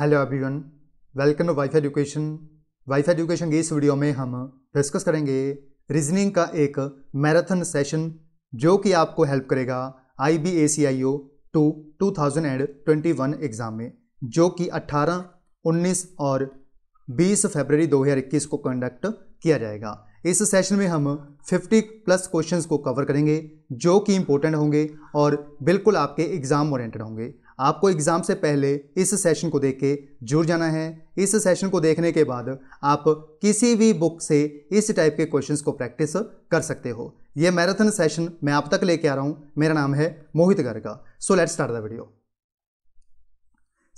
hello everyone welcome to WiFi education WiFi education की इस video में हम डिस्कस करेंगे रीजनिंग का एक मैराथन सेशन जो कि आपको हेल्प करेगा I B A C I O two two thousand and twenty one exam में जो कि अट्ठारह उन्नीस और बीस फरवरी दो हज़ार इक्कीस को कंडक्ट किया जाएगा इस सेशन में हम 50 प्लस क्वेश्चंस को कवर करेंगे जो कि इंपॉर्टेंट होंगे और बिल्कुल आपके एग्ज़ाम ओरिएंटेड होंगे आपको एग्ज़ाम से पहले इस सेशन को देख के जुड़ जाना है इस सेशन को देखने के बाद आप किसी भी बुक से इस टाइप के क्वेश्चंस को प्रैक्टिस कर सकते हो ये मैराथन सेशन मैं आप तक लेके आ रहा हूँ मेरा नाम है Mohit Garga so let's start the video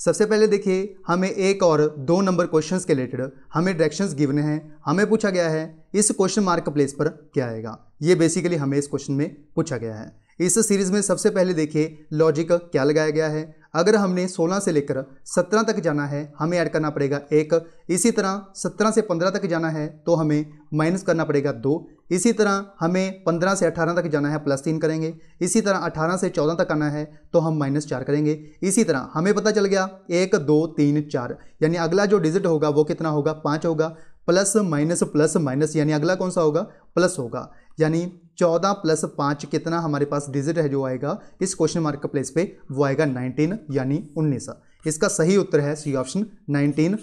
सबसे पहले देखिए हमें एक और दो नंबर क्वेश्चंस के रिलेटेड हमें डायरेक्शंस गिवन हैं हमें पूछा गया है इस क्वेश्चन मार्क प्लेस पर क्या आएगा ये बेसिकली हमें इस क्वेश्चन में पूछा गया है इस सीरीज में सबसे पहले देखिए लॉजिक क्या लगाया गया है अगर हमने 16 से लेकर 17 तक जाना है हमें ऐड करना पड़ेगा एक इसी तरह 17 से 15 तक जाना है तो हमें माइनस करना पड़ेगा दो इसी तरह हमें 15 से 18 तक जाना है प्लस तीन करेंगे इसी तरह 18 से 14 तक आना है तो हम माइनस चार करेंगे इसी तरह हमें पता चल गया एक दो तीन चार यानी अगला जो डिजिट होगा वो कितना होगा पाँच होगा प्लस माइनस प्लस माइनस यानी अगला कौन सा होगा प्लस होगा यानी चौदह प्लस पाँच कितना हमारे पास डिजिट है जो आएगा इस क्वेश्चन मार्क प्लेस पे वो आएगा नाइनटीन यानी उन्नीस इसका सही उत्तर है सी ऑप्शन नाइनटीन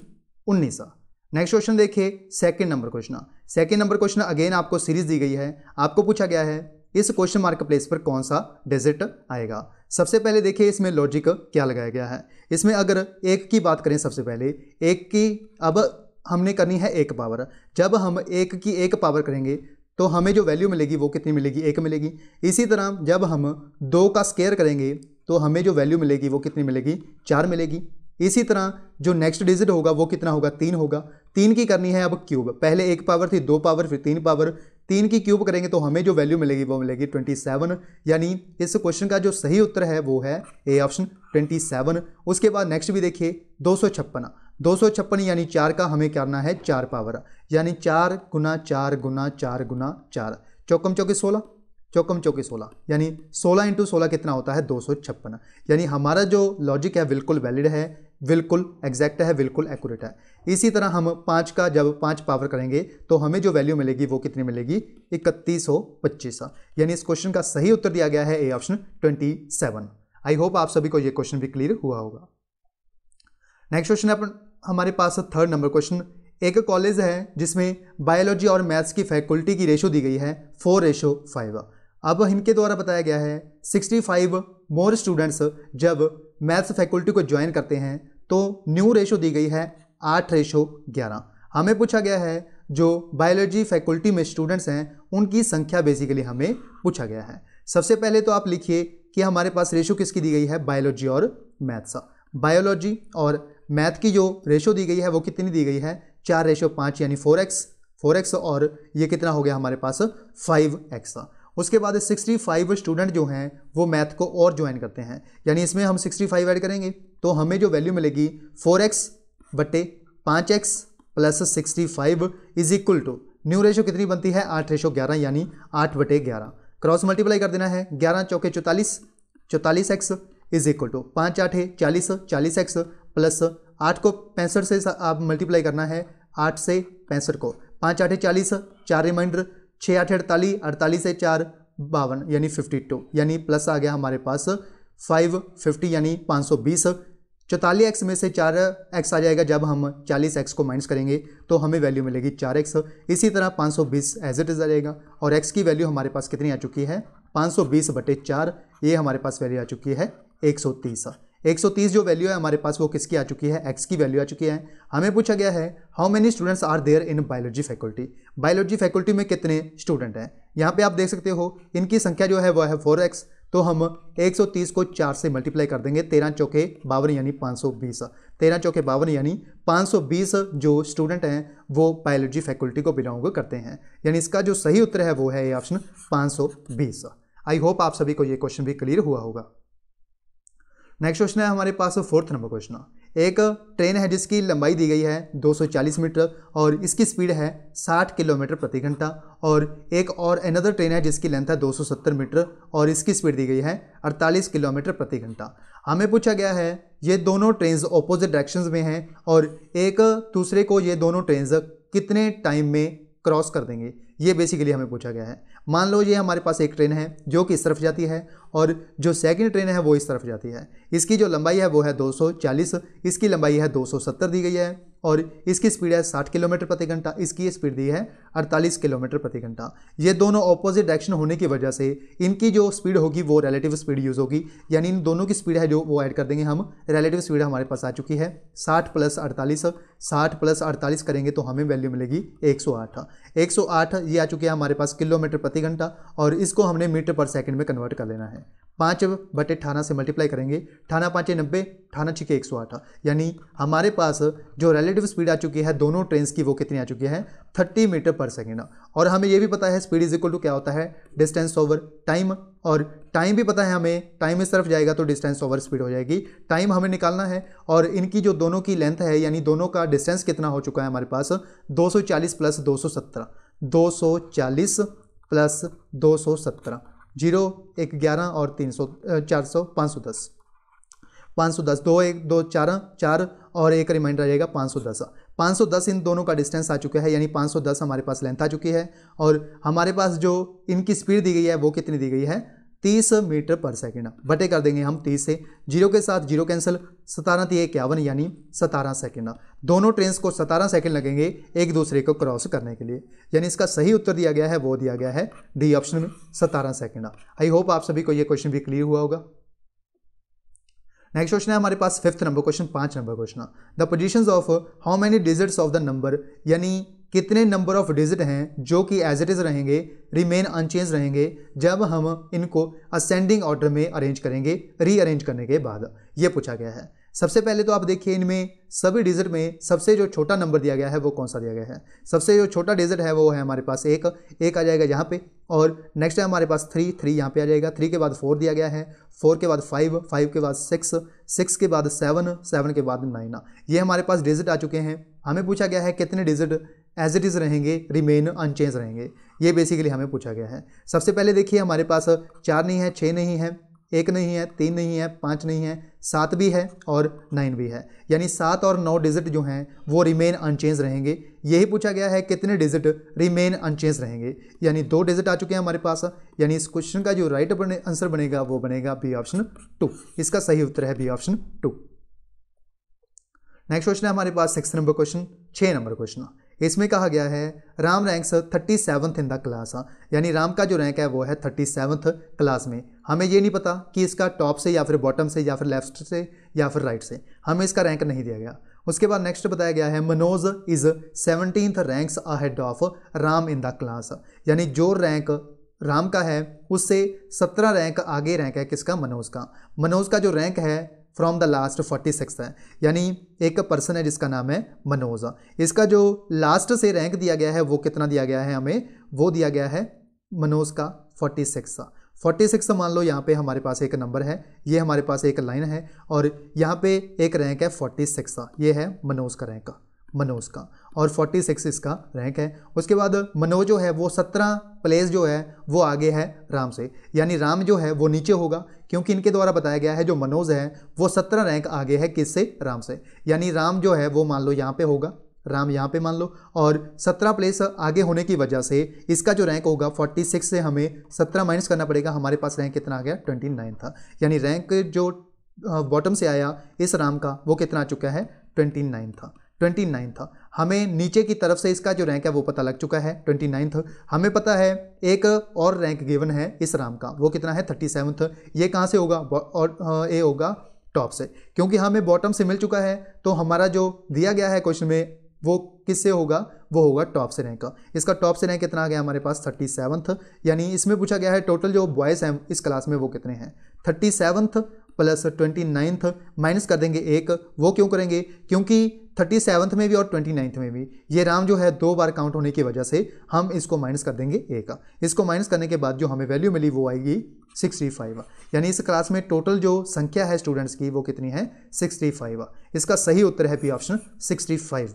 उन्नीस नेक्स्ट क्वेश्चन देखिए second number question second number question again आपको सीरीज दी गई है आपको पूछा गया है इस क्वेश्चन मार्क प्लेस पर कौन सा डिजिट आएगा सबसे पहले देखिए इसमें लॉजिक क्या लगाया गया है इसमें अगर एक की बात करें सबसे पहले एक की अब हमने करनी है एक पावर जब हम एक की एक पावर करेंगे तो हमें जो वैल्यू मिलेगी वो कितनी मिलेगी एक मिलेगी इसी तरह जब हम दो का स्केयर करेंगे तो हमें जो वैल्यू मिलेगी वो कितनी मिलेगी चार मिलेगी इसी तरह जो नेक्स्ट डिजिट होगा वो कितना होगा तीन होगा तीन की करनी है अब क्यूब पहले एक पावर थी दो पावर फिर तीन पावर तीन की क्यूब करेंगे तो हमें जो वैल्यू मिलेगी वो मिलेगी ट्वेंटी सेवन यानी इस क्वेश्चन का जो सही उत्तर है वो है ए ऑप्शन ट्वेंटी सेवन उसके बाद नेक्स्ट भी देखिए दो सौ छप्पन दो सौ छप्पन यानी चार का हमें करना है चार पावर यानी चार गुना चार गुना चार गुना चार चौकम चौके सोलह चौकम चौके सोलह यानी सोलह इंटू सोलह कितना होता है दो सौ छप्पन यानी हमारा जो लॉजिक है बिल्कुल वैलिड है बिल्कुल एग्जैक्ट है बिल्कुल एक्यूरेट है इसी तरह हम पाँच का जब पाँच पावर करेंगे तो हमें जो वैल्यू मिलेगी वो कितनी मिलेगी इकतीस सौ पच्चीस यानी इस क्वेश्चन का सही उत्तर दिया गया है A option twenty seven I hope आप सभी को ये क्वेश्चन भी क्लियर हुआ होगा नेक्स्ट क्वेश्चन अपन हमारे पास थर्ड नंबर क्वेश्चन एक कॉलेज है जिसमें बायोलॉजी और मैथ्स की फैकल्टी की रेशो दी गई है फोर रेशो फाइव अब इनके द्वारा बताया गया है सिक्सटी फाइव मोर स्टूडेंट्स जब मैथ्स फैकल्टी को ज्वाइन करते हैं तो न्यू रेशो दी गई है आठ रेशो ग्यारह हमें पूछा गया है जो बायोलॉजी फैकल्टी में स्टूडेंट्स हैं उनकी संख्या बेसिकली हमें पूछा गया है सबसे पहले तो आप लिखिए कि हमारे पास रेशो किसकी दी गई है बायोलॉजी और मैथ्स बायोलॉजी और मैथ की जो रेशो दी गई है वो कितनी दी गई है चार रेशो पाँच यानी फोर एक्स फोर एक्स और ये कितना हो गया हमारे पास फाइव एक्स उसके बाद सिक्सटी फाइव स्टूडेंट जो हैं वो मैथ को और ज्वाइन करते हैं यानी इसमें हम सिक्सटी फाइव ऐड करेंगे तो हमें जो वैल्यू मिलेगी फोर एक्स बटे पाँच x plus sixty five is equal to new ratio कितनी बनती है आठ रेशो ग्यारह यानी आठ बटे ग्यारह क्रॉस मल्टीप्लाई कर देना है ग्यारह चौके चौतालीस चौतालीस एक्स इज इक्वल टू पाँच आठे चालीस चालीस एक्स प्लस आठ को पैंसठ से आप मल्टीप्लाई करना है आठ से पैंसठ को पाँच आठे चालीस चार रिमाइंडर छः आठ अड़तालीस अड़तालीस से चार बावन यानी फिफ्टी टू यानी प्लस आ गया हमारे पास फाइव फिफ्टी यानी पाँच सौ बीस चौतालीस एक्स में से चार एक्स आ जाएगा जब हम चालीस एक्स को माइनस करेंगे तो हमें वैल्यू मिलेगी चार एक्स इसी तरह पाँच सौ बीस एज इट इज़ आ जाएगा और एक्स की वैल्यू हमारे पास कितनी आ चुकी है पाँच सौ बीस बटे चार ये हमारे पास वैल्यू आ चुकी है एक सौ तीस 130 जो वैल्यू है हमारे पास वो किसकी आ चुकी है एक्स की वैल्यू आ चुकी है हमें पूछा गया है how many students are there in biology faculty biology faculty में कितने स्टूडेंट हैं यहाँ पे आप देख सकते हो इनकी संख्या जो है वह है फोर एक्स तो हम 130 को चार से मल्टीप्लाई कर देंगे तेरह चौके बावन यानी 520 तेरह चौके बावन यानी 520 जो स्टूडेंट हैं वो बायोलॉजी फैकल्टी को बिलोंग करते हैं यानी इसका जो सही उत्तर है वो है ये ऑप्शन 520 आई होप आप सभी को ये क्वेश्चन भी क्लियर हुआ होगा नेक्स्ट क्वेश्चन है हमारे पास फोर्थ नंबर क्वेश्चन एक ट्रेन है जिसकी लंबाई दी गई है 240 मीटर और इसकी स्पीड है 60 किलोमीटर प्रति घंटा और एक और अनदर ट्रेन है जिसकी लेंथ है 270 मीटर और इसकी स्पीड दी गई है 48 किलोमीटर प्रति घंटा हमें पूछा गया है ये दोनों ट्रेन्स ऑपोजिट डायरेक्शन में हैं और एक दूसरे को ये दोनों ट्रेन कितने टाइम में क्रॉस कर देंगे ये बेसिकली हमें पूछा गया है मान लो ये हमारे पास एक ट्रेन है जो कि इस तरफ जाती है और जो सेकंड ट्रेन है वो इस तरफ जाती है इसकी जो लंबाई है वो है 240 इसकी लंबाई है 270 दी गई है और इसकी स्पीड है 60 किलोमीटर प्रति घंटा इसकी स्पीड दी है 48 किलोमीटर प्रति घंटा ये दोनों ऑपोजिट डायरेक्शन होने की वजह से इनकी जो स्पीड होगी वो रिलेटिव स्पीड यूज़ होगी यानी इन दोनों की स्पीड है जो वो ऐड कर देंगे हम रिलेटिव स्पीड हमारे पास आ चुकी है 60 प्लस 48 60 प्लस 48 करेंगे तो हमें वैल्यू मिलेगी 108 108 ये आ चुकी है हमारे पास किलोमीटर प्रति प्रति घंटा और इसको हमने मीटर पर सेकंड में कन्वर्ट कर लेना है पाँच बटे अठारह से मल्टीप्लाई करेंगे अठारह पाँच नब्बे अठारह छिके एक सौ आठ यानी हमारे पास जो रिलेटिव स्पीड आ चुकी है दोनों ट्रेन की वो कितनी आ चुकी है थर्टी मीटर पर सेकेंड और हमें ये भी पता है स्पीड इज इक्वल टू क्या होता है डिस्टेंस ओवर टाइम और टाइम भी पता है हमें टाइम इस तरफ जाएगा तो डिस्टेंस ओवर स्पीड हो जाएगी टाइम हमें निकालना है और इनकी जो दोनों की लेंथ है यानी दोनों का डिस्टेंस कितना हो चुका है हमारे पास 240 प्लस 217 240 प्लस दो सौ सत्रह जीरो एक ग्यारह और तीन सौ चार सौ पाँच सौ दस पाँच सौ दस दो एक दो चार चार और एक रिमाइंडर रहेगा पाँच सौ दस पाँच सौ दस इन दोनों का डिस्टेंस आ चुका है यानी पाँच सौ दस हमारे पास लेंथ आ चुकी है और हमारे पास जो इनकी स्पीड दी गई है वो कितनी दी गई है तीस मीटर पर सेकेंड बटे कर देंगे हम तीस से जीरो के साथ जीरो कैंसिल सतारह तीन इक्यावन यानी सतारह सेकेंड दोनों ट्रेन को सतारह सेकेंड लगेंगे एक दूसरे को क्रॉस करने के लिए यानी इसका सही उत्तर दिया गया है वो दिया गया है डी ऑप्शन सतारह सेकेंड आई होप आप सभी को यह क्वेश्चन भी क्लियर हुआ होगा नेक्स्ट क्वेश्चन है हमारे पास फिफ्थ नंबर क्वेश्चन पांच number question the position of how many digits of the number यानी कितने नंबर ऑफ डिजिट हैं जो कि एज इट इज़ रहेंगे रिमेन अनचेंज रहेंगे जब हम इनको असेंडिंग ऑर्डर में अरेंज करेंगे रीअरेंज करने के बाद ये पूछा गया है सबसे पहले तो आप देखिए इनमें सभी डिजिट में सबसे जो छोटा नंबर दिया गया है वो कौन सा दिया गया है सबसे जो छोटा डिजिट है वो है हमारे पास एक एक आ जाएगा यहाँ पे और नेक्स्ट है हमारे पास थ्री थ्री यहाँ पे आ जाएगा थ्री के बाद फोर दिया गया है फोर के बाद फाइव फाइव के बाद सिक्स सिक्स के बाद सेवन सेवन के बाद नाइन ये हमारे पास डिजिट आ चुके हैं हमें पूछा गया है कितने डिजिट एज इट इज़ रहेंगे रिमेन अनचेंज रहेंगे ये बेसिकली हमें पूछा गया है सबसे पहले देखिए हमारे पास चार नहीं है छः नहीं है एक नहीं है तीन नहीं है पाँच नहीं है सात भी है और नाइन भी है यानी सात और नौ डिजिट जो हैं वो रिमेन अनचेंज रहेंगे यही पूछा गया है कितने डिजिट रिमेन अनचेंज रहेंगे यानी दो डिजिट आ चुके हैं हमारे पास यानी इस क्वेश्चन का जो राइट बने, आंसर बनेगा वो बनेगा बी ऑप्शन टू इसका सही उत्तर है B option two next question है हमारे पास सिक्स नंबर क्वेश्चन छः नंबर क्वेश्चन इसमें कहा गया है Ram ranks thirty seventh in the class यानी राम का जो रैंक है वो है थर्टी सेवन्थ क्लास में हमें ये नहीं पता कि इसका टॉप से या फिर बॉटम से या फिर लेफ्ट से या फिर राइट से हमें इसका रैंक नहीं दिया गया उसके बाद नेक्स्ट बताया गया है Manoj is seventeenth ranks ahead of Ram in the class यानी जो रैंक राम का है उससे सत्रह रैंक आगे रैंक है किसका मनोज का मनोज का जो रैंक है from the last forty six है यानी एक पर्सन है जिसका नाम है मनोज इसका जो लास्ट से रैंक दिया गया है वो कितना दिया गया है हमें वो दिया गया है मनोज का फोर्टी सिक्स फोर्टी सिक्स मान लो यहाँ पे हमारे पास एक नंबर है ये हमारे पास एक लाइन है और यहाँ पे एक रैंक है फोर्टी सिक्स ये है मनोज का रैंक मनोज का और फोर्टी सिक्स इसका रैंक है उसके बाद मनोज जो है वो सत्रह प्लेस जो है वो आगे है राम से यानी राम जो है वो नीचे होगा क्योंकि इनके द्वारा बताया गया है जो मनोज है वो सत्रह रैंक आगे है किससे राम से यानी राम जो है वो मान लो यहाँ पे होगा राम यहाँ पे मान लो और सत्रह प्लेस आगे होने की वजह से इसका जो रैंक होगा फोर्टी सिक्स से हमें सत्रह माइनस करना पड़ेगा हमारे पास रैंक कितना आ गया ट्वेंटी नाइन था यानी रैंक जो बॉटम से आया इस राम का वो कितना आ चुका है ट्वेंटी नाइन था ट्वेंटी नाइन था हमें नीचे की तरफ से इसका जो रैंक है वो पता लग चुका है ट्वेंटी नाइन्थ हमें पता है एक और रैंक गिवन है इस राम का वो कितना है थर्टी सेवन्थ ये कहाँ से होगा और ए होगा टॉप से क्योंकि हमें बॉटम से मिल चुका है तो हमारा जो दिया गया है क्वेश्चन में वो किससे होगा वो होगा टॉप से रैंक का इसका टॉप से रैंक कितना आ गया हमारे पास थर्टी सेवन्थ यानी इसमें पूछा गया है टोटल जो बॉयज़ हैं इस क्लास में वो कितने हैं thirty seventh plus twenty ninth minus कर देंगे एक वो क्यों करेंगे क्योंकि थर्टी सेवन्थ में भी और ट्वेंटी नाइन्थ में भी ये राम जो है दो बार काउंट होने की वजह से हम इसको माइनस कर देंगे एक इसको माइनस करने के बाद जो हमें वैल्यू मिली वो आएगी सिक्सटी फाइव यानी इस क्लास में टोटल जो संख्या है स्टूडेंट्स की वो कितनी है सिक्सटी फाइव इसका सही उत्तर है P option sixty five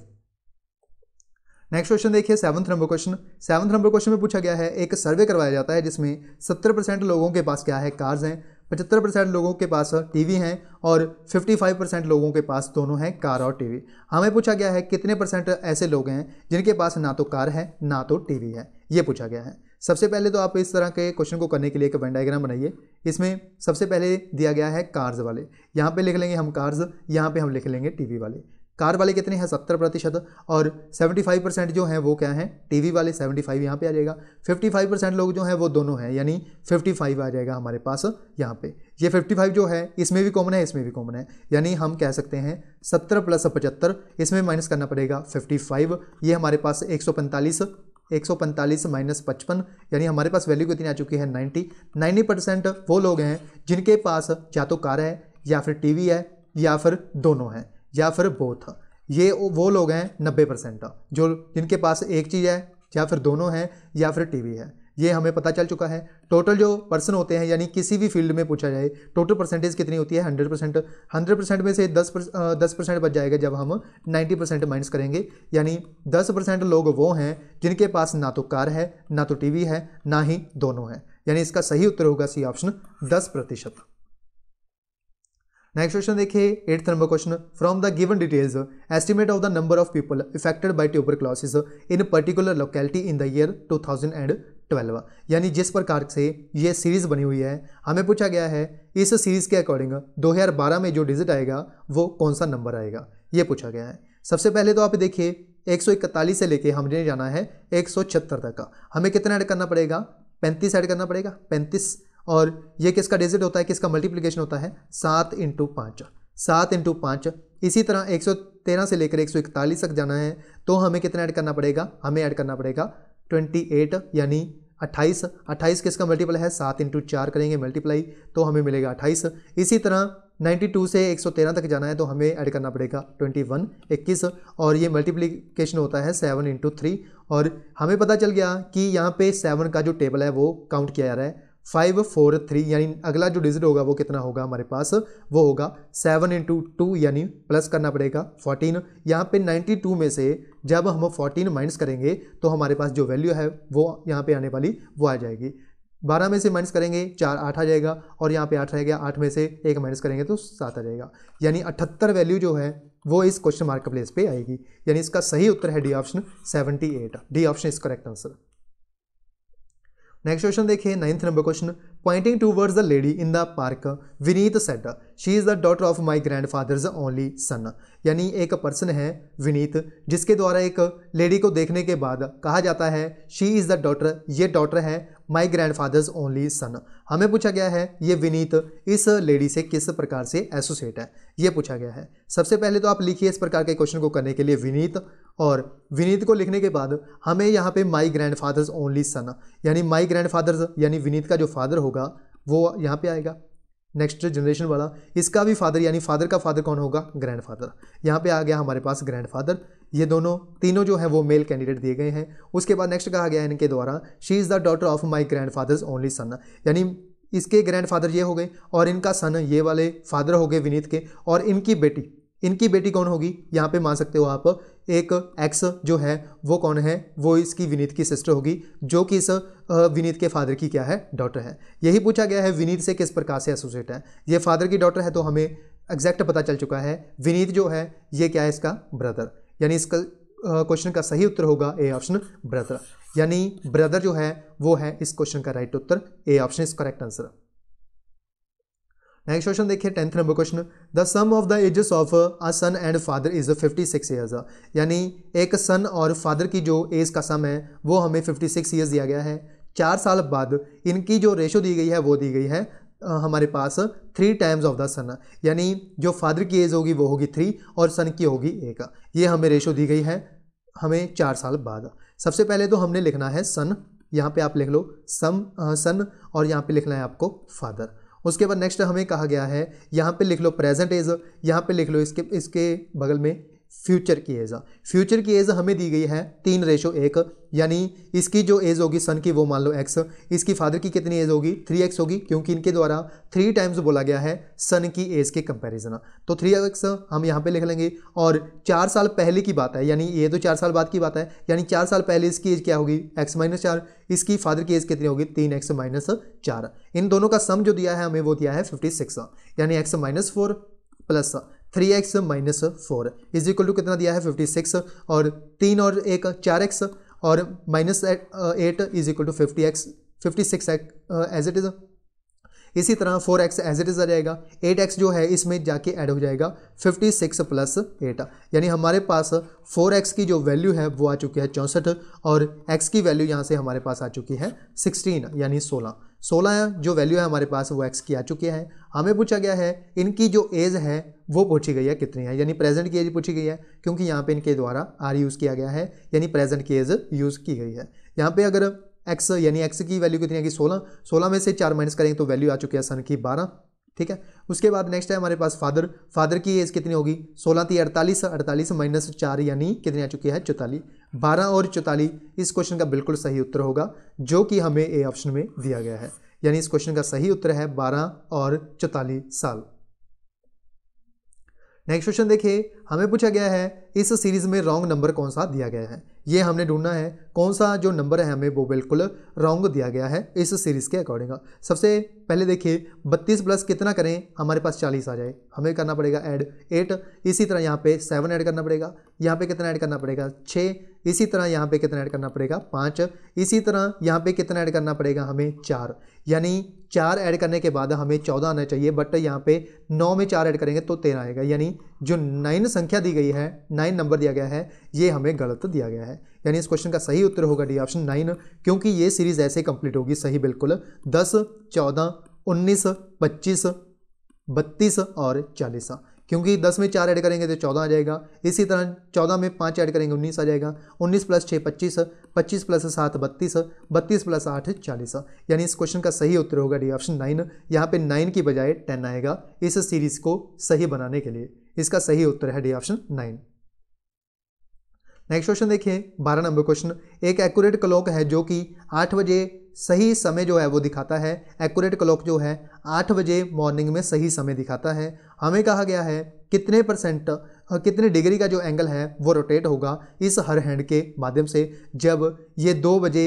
next question देखिए seventh number question seventh number question में पूछा गया है एक सर्वे करवाया जाता है जिसमें सत्तर परसेंट लोगों के पास क्या है कार्स हैं पचहत्तर परसेंट लोगों के पास टीवी हैं और 55 परसेंट लोगों के पास दोनों हैं कार और टीवी हमें पूछा गया है कितने परसेंट ऐसे लोग हैं जिनके पास ना तो कार है ना तो टीवी है ये पूछा गया है सबसे पहले तो आप इस तरह के क्वेश्चन को करने के लिए एक वेन डायग्राम बनाइए इसमें सबसे पहले दिया गया है कार्स वाले यहाँ पे लिख लेंगे हम कार्स यहाँ पे हम लिख लेंगे टीवी वाले कार वाले कितने हैं सत्तर प्रतिशत और सेवेंटी फाइव परसेंट जो हैं वो क्या हैं टीवी वाले सेवेंटी फाइव यहाँ पर आ जाएगा फिफ्टी फाइव परसेंट लोग जो हैं वो दोनों हैं यानी फिफ्टी फाइव आ जाएगा हमारे पास यहाँ पे ये फिफ्टी फाइव जो है इसमें भी कॉमन है इसमें भी कॉमन है यानी हम कह सकते हैं सत्तर प्लस पचहत्तर इसमें माइनस करना पड़ेगा फिफ्टी फाइव ये हमारे पास एक सौ पैंतालीस एक सौ पैंतालीस माइनस पचपन यानी हमारे पास वैल्यू कितनी आ चुकी है नाइन्टी नाइन्टी परसेंट वो लोग हैं जिनके पास या तो कार है या फिर टी वी है या फिर दोनों हैं या फिर बोथ ये वो लोग हैं नब्बे परसेंट जो जिनके पास एक चीज़ है या फिर दोनों हैं या फिर टीवी है ये हमें पता चल चुका है टोटल जो पर्सन होते हैं यानी किसी भी फील्ड में पूछा जाए टोटल परसेंटेज कितनी होती है हंड्रेड परसेंट हंड्रेड परसेंट में से दस दस परसेंट बच जाएगा जब हम नाइन्टी परसेंट माइनस करेंगे यानी दस परसेंट लोग वो हैं जिनके पास ना तो कार है ना तो टीवी है ना ही दोनों है यानी इसका सही उत्तर होगा सी ऑप्शन दस प्रतिशत नेक्स्ट क्वेश्चन देखिए eighth number question from the given details estimate of the number of people affected by closes in particular locality in the year 2012 यानी जिस प्रकार से ये सीरीज बनी हुई है हमें पूछा गया है इस सीरीज के अकॉर्डिंग 2012 में जो डिजिट आएगा वो कौन सा नंबर आएगा ये पूछा गया है सबसे पहले तो आप देखिए एक से लेके हमने जाना है एक तक का हमें कितना ऐड करना पड़ेगा पैंतीस ऐड करना पड़ेगा पैंतीस और ये किसका डिजिट होता है किसका मल्टीप्लिकेशन होता है सात इंटू पाँच सात इंटू पाँच इसी तरह एक सौ तेरह से लेकर एक सौ इकतालीस तक जाना है तो हमें कितना ऐड करना पड़ेगा हमें ऐड करना पड़ेगा ट्वेंटी एट यानी अट्ठाईस अट्ठाईस किसका मल्टीपल है सात इंटू चार करेंगे मल्टीप्लाई तो हमें मिलेगा अट्ठाईस इसी तरह नाइन्टी टू से एक सौ तेरह तक जाना है तो हमें ऐड करना पड़ेगा ट्वेंटी वन इक्कीस और ये मल्टीप्लीकेशन होता है सेवन इंटू थ्री और हमें पता चल गया कि यहाँ पे सेवन का जो टेबल है वो काउंट किया जा रहा है फाइव फोर थ्री यानी अगला जो डिजिट होगा वो कितना होगा हमारे पास वो होगा सेवन इंटू टू यानी प्लस करना पड़ेगा फोर्टीन यहाँ पे नाइन्टी टू में से जब हम फोर्टीन माइनस करेंगे तो हमारे पास जो वैल्यू है वो यहाँ पे आने वाली वो आ जाएगी बारह में से माइनस करेंगे चार आठ आ जाएगा और यहाँ पे आठ रहेगा आठ में से एक माइनस करेंगे तो सात आ जाएगा यानी अठहत्तर वैल्यू जो है वो इस क्वेश्चन मार्क प्लेस पर आएगी यानी इसका सही उत्तर है D option seventy eight D option is correct answer next question देखिए ninth number question pointing towards the lady in the park Vineet said she is the daughter of my grandfather's only son यानी एक person है विनीत जिसके द्वारा एक lady को देखने के बाद कहा जाता है शी इज़ द डॉटर ये डॉटर है my grandfather's only son हमें पूछा गया है ये विनीत इस लेडी से किस प्रकार से एसोसिएट है ये पूछा गया है सबसे पहले तो आप लिखिए इस प्रकार के क्वेश्चन को करने के लिए विनीत और विनीत को लिखने के बाद हमें यहाँ पे my grandfather's only son यानी माई ग्रैंड फादर्स यानी विनीत का जो फादर होगा वो यहाँ पे आएगा नेक्स्ट जनरेशन वाला इसका भी फादर यानी फादर का फादर कौन होगा ग्रैंड फादर यहाँ पे आ गया हमारे पास ग्रैंड फादर ये दोनों तीनों जो है वो मेल कैंडिडेट दिए गए हैं उसके बाद नेक्स्ट कहा गया है इनके द्वारा she is the daughter of my grandfather's only son यानी इसके ग्रैंड फादर ये हो गए और इनका सन ये वाले फादर हो गए विनीत के और इनकी बेटी इनकी बेटी कौन होगी यहाँ पे मान सकते हो आप एक एक्स जो है वो कौन है वो इसकी विनीत की सिस्टर होगी जो कि इस विनीत के फादर की क्या है डॉटर है यही पूछा गया है विनीत से किस प्रकार से एसोसिएट है ये फादर की डॉटर है तो हमें एग्जैक्ट पता चल चुका है विनीत जो है ये क्या है इसका ब्रदर यानी इसका क्वेश्चन का सही उत्तर होगा ए ऑप्शन ब्रदर यानी ब्रदर जो है वो है इस क्वेश्चन का राइट उत्तर A option is correct answer next question देखिए tenth number question the sum of the ages of a son and father is fifty six years यानी एक सन और फादर की जो एज का सम है वो हमें फिफ्टी सिक्स ईयर्स दिया गया है चार साल बाद इनकी जो रेशो दी गई है वो दी गई है हमारे पास three times of the son यानी जो फादर की एज होगी वो होगी थ्री और सन की होगी एक ये हमें रेशो दी गई है हमें चार साल बाद सबसे पहले तो हमने लिखना है सन यहाँ पे आप लिख लो सम सन और यहाँ पे लिखना है आपको फादर उसके बाद नेक्स्ट हमें कहा गया है यहाँ पे लिख लो प्रेजेंट एज यहाँ पे लिख लो इसके इसके बगल में फ्यूचर की एज फ्यूचर की एज हमें दी गई है तीन रेशो एक यानी इसकी जो एज होगी सन की वो मान लो एक्स इसकी फादर की कितनी एज होगी थ्री एक्स होगी क्योंकि इनके द्वारा थ्री टाइम्स बोला गया है सन की एज के कंपैरिजन तो थ्री एक्स हम यहाँ पे लिख लेंगे और चार साल पहले की बात है यानी ये तो चार साल बाद की बात है यानी चार साल पहले इसकी एज क्या होगी एक्स माइनस चार इसकी फादर की एज कितनी होगी तीन एक्स माइनस चार इन दोनों का सम जो दिया है हमें वो दिया है फिफ्टी सिक्स यानी x minus four plus three x minus four is equal to कितना दिया है फिफ्टी सिक्स और तीन और एक चार एक्स और minus eight is equal to fifty x fifty six as it is इसी तरह four x as it is आ जाएगा एट एक्स जो है इसमें जाके ऐड हो जाएगा फिफ्टी सिक्स प्लस एट यानी हमारे पास फोर एक्स की जो वैल्यू है वो आ चुकी है चौंसठ और एक्स की वैल्यू यहाँ से हमारे पास आ चुकी है सिक्सटीन यानी सोलह सोलह जो वैल्यू है हमारे पास वो एक्स की आ चुकी है हमें पूछा गया है इनकी जो एज है वो पूछी गई है कितनी है यानी प्रेजेंट की एज पूछी गई है क्योंकि यहाँ पे इनके द्वारा आर यूज़ किया गया है यानी प्रेजेंट की एज यूज़ की गई है यहाँ पे अगर एक्स यानी एक्स की वैल्यू कितनी है कि सोलह सोलह में से चार माइनस करेंगे तो वैल्यू आ चुकी है सन की बारह ठीक है उसके बाद नेक्स्ट है हमारे पास फादर फादर की एज कितनी होगी सोलह थी अड़तालीस अड़तालीस माइनस चार यानी कितनी आ चुकी है चौतालीस बारह और चौतालीस इस क्वेश्चन का बिल्कुल सही उत्तर होगा जो कि हमें ए ऑप्शन में दिया गया है यानी इस क्वेश्चन का सही उत्तर है बारह और चौतालीस साल नेक्स्ट क्वेश्चन देखिए हमें पूछा गया है इस सीरीज़ में रॉन्ग नंबर कौन सा दिया गया है ये हमने ढूंढना है कौन सा जो नंबर है हमें वो बिल्कुल रॉन्ग दिया गया है इस सीरीज़ के अकॉर्डिंग सबसे पहले देखिए बत्तीस प्लस कितना करें हमारे पास चालीस आ जाए हमें करना पड़ेगा ऐड एट इसी तरह यहाँ पे सेवन ऐड करना पड़ेगा यहाँ पे कितना ऐड करना पड़ेगा छः इसी तरह यहाँ पे कितना ऐड करना पड़ेगा पाँच इसी तरह यहाँ पे कितना ऐड करना पड़ेगा हमें चार यानी चार ऐड करने के बाद हमें चौदह आना चाहिए बट यहाँ पे नौ में चार ऐड करेंगे तो तेरह आएगा यानी जो नाइन संख्या दी गई है नाइन नंबर दिया गया है ये हमें गलत दिया गया है यानी इस क्वेश्चन का सही उत्तर होगा डी ऑप्शन नाइन क्योंकि ये सीरीज ऐसे कंप्लीट होगी सही बिल्कुल दस चौदह उन्नीस पच्चीस बत्तीस और चालीस क्योंकि दस में चार ऐड करेंगे तो चौदह आ जाएगा इसी तरह चौदह में पाँच ऐड करेंगे उन्नीस आ जाएगा उन्नीस प्लस छः पच्चीस पच्चीस प्लस सात बत्तीस बत्तीस प्लस आठ चालीस यानी इस क्वेश्चन का सही उत्तर होगा डी ऑप्शन नाइन यहाँ पे नाइन की बजाय टेन आएगा इस सीरीज़ को सही बनाने के लिए इसका सही उत्तर है D option nine next question देखिए बारह नंबर क्वेश्चन एक एक्यूरेट क्लॉक है जो कि आठ बजे सही समय जो है वो दिखाता है एक्यूरेट क्लॉक जो है आठ बजे मॉर्निंग में सही समय दिखाता है हमें कहा गया है कितने परसेंट कितने डिग्री का जो एंगल है वो रोटेट होगा इस हर हैंड के माध्यम से जब ये दो बजे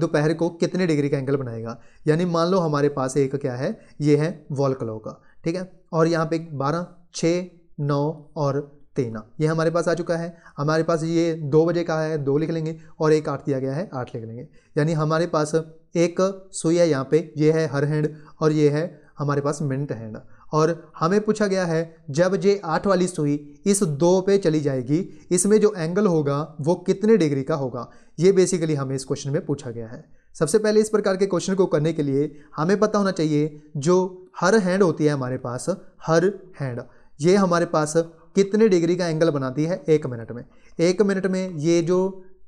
दोपहर को कितने डिग्री का एंगल बनाएगा यानी मान लो हमारे पास एक क्या है ये है वॉल क्लॉक ठीक है और यहाँ पे बारह छः नौ और तेरह ये हमारे पास आ चुका है हमारे पास ये दो बजे का है दो लिख लेंगे और एक आठ दिया गया है आठ लिख लेंगे यानी हमारे पास एक सुई है यहाँ पे ये है हर हैंड और ये है हमारे पास मिनट हैंड और हमें पूछा गया है जब ये आठ वाली सुई इस दो पे चली जाएगी इसमें जो एंगल होगा वो कितने डिग्री का होगा ये बेसिकली हमें इस क्वेश्चन में पूछा गया है सबसे पहले इस प्रकार के क्वेश्चन को करने के लिए हमें पता होना चाहिए जो हर हैंड होती है हमारे पास हर हैंड ये हमारे पास कितने डिग्री का एंगल बनाती है एक मिनट में एक मिनट में ये जो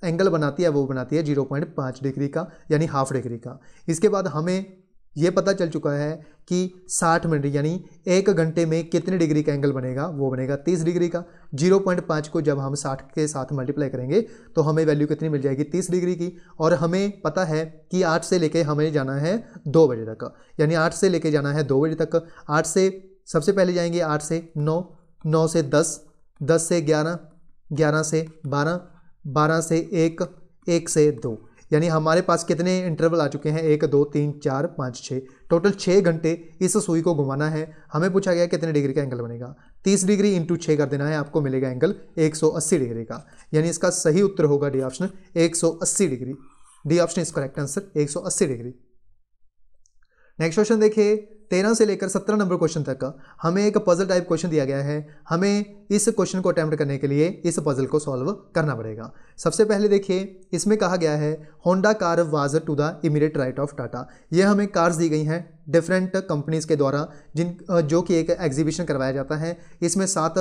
एंगल बनाती है वो बनाती है जीरो पॉइंट पाँच डिग्री का यानी हाफ डिग्री का इसके बाद हमें ये पता चल चुका है कि 60 मिनट यानी एक घंटे में कितने डिग्री का एंगल बनेगा वो बनेगा 30 डिग्री का 0.5 को जब हम 60 के साथ मल्टीप्लाई करेंगे तो हमें वैल्यू कितनी मिल जाएगी 30 डिग्री की और हमें पता है कि 8 से लेके हमें जाना है 2 बजे तक यानी 8 से लेके जाना है 2 बजे तक 8 से सबसे पहले जाएंगे आठ से नौ नौ से दस दस से ग्यारह ग्यारह से बारह बारह से एक एक से दो यानी हमारे पास कितने इंटरवल आ चुके हैं एक दो तीन चार पाँच छः टोटल छः घंटे इस सुई को घुमाना है हमें पूछा गया कितने डिग्री का एंगल बनेगा तीस डिग्री इंटू छः कर देना है आपको मिलेगा एंगल एक सौ अस्सी डिग्री का यानी इसका सही उत्तर होगा डी ऑप्शन एक सौ अस्सी degree D option is correct answer एक सौ अस्सी डिग्री नेक्स्ट क्वेश्चन देखिए तेरह से लेकर सत्रह नंबर क्वेश्चन तक हमें एक पजल टाइप क्वेश्चन दिया गया है हमें इस क्वेश्चन को अटैम्प्ट करने के लिए इस पजल को सॉल्व करना पड़ेगा सबसे पहले देखिए इसमें कहा गया है Honda car was to the immediate right of Tata ये हमें कार्स दी गई हैं डिफरेंट कंपनीज़ के द्वारा जिन जो कि एक एग्जीबिशन करवाया जाता है इसमें सात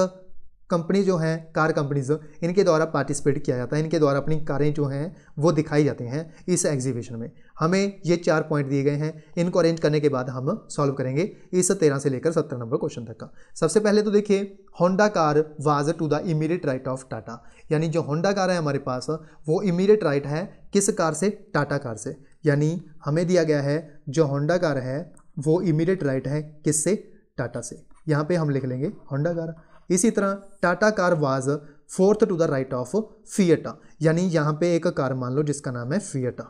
कंपनी जो हैं कार कंपनीज इनके द्वारा पार्टिसिपेट किया जाता है इनके द्वारा अपनी कारें जो हैं वो दिखाई जाती हैं इस एग्जीबिशन में हमें ये चार पॉइंट दिए गए हैं इनको अरेंज करने के बाद हम सॉल्व करेंगे इस तेरह से लेकर सत्रह नंबर क्वेश्चन तक का सबसे पहले तो देखिए Honda car was to the immediate right of Tata यानी जो होंडा कार है हमारे पास वो इमीडिएट राइट है किस कार से टाटा कार से यानी हमें दिया गया है जो होंडा कार है वो इमीडिएट राइट है किससे टाटा से यहाँ पे हम लिख लेंगे होंडा कार इसी तरह Tata car was fourth to the right of Fiat यानी यहाँ पे एक कार मान लो जिसका नाम है फियटा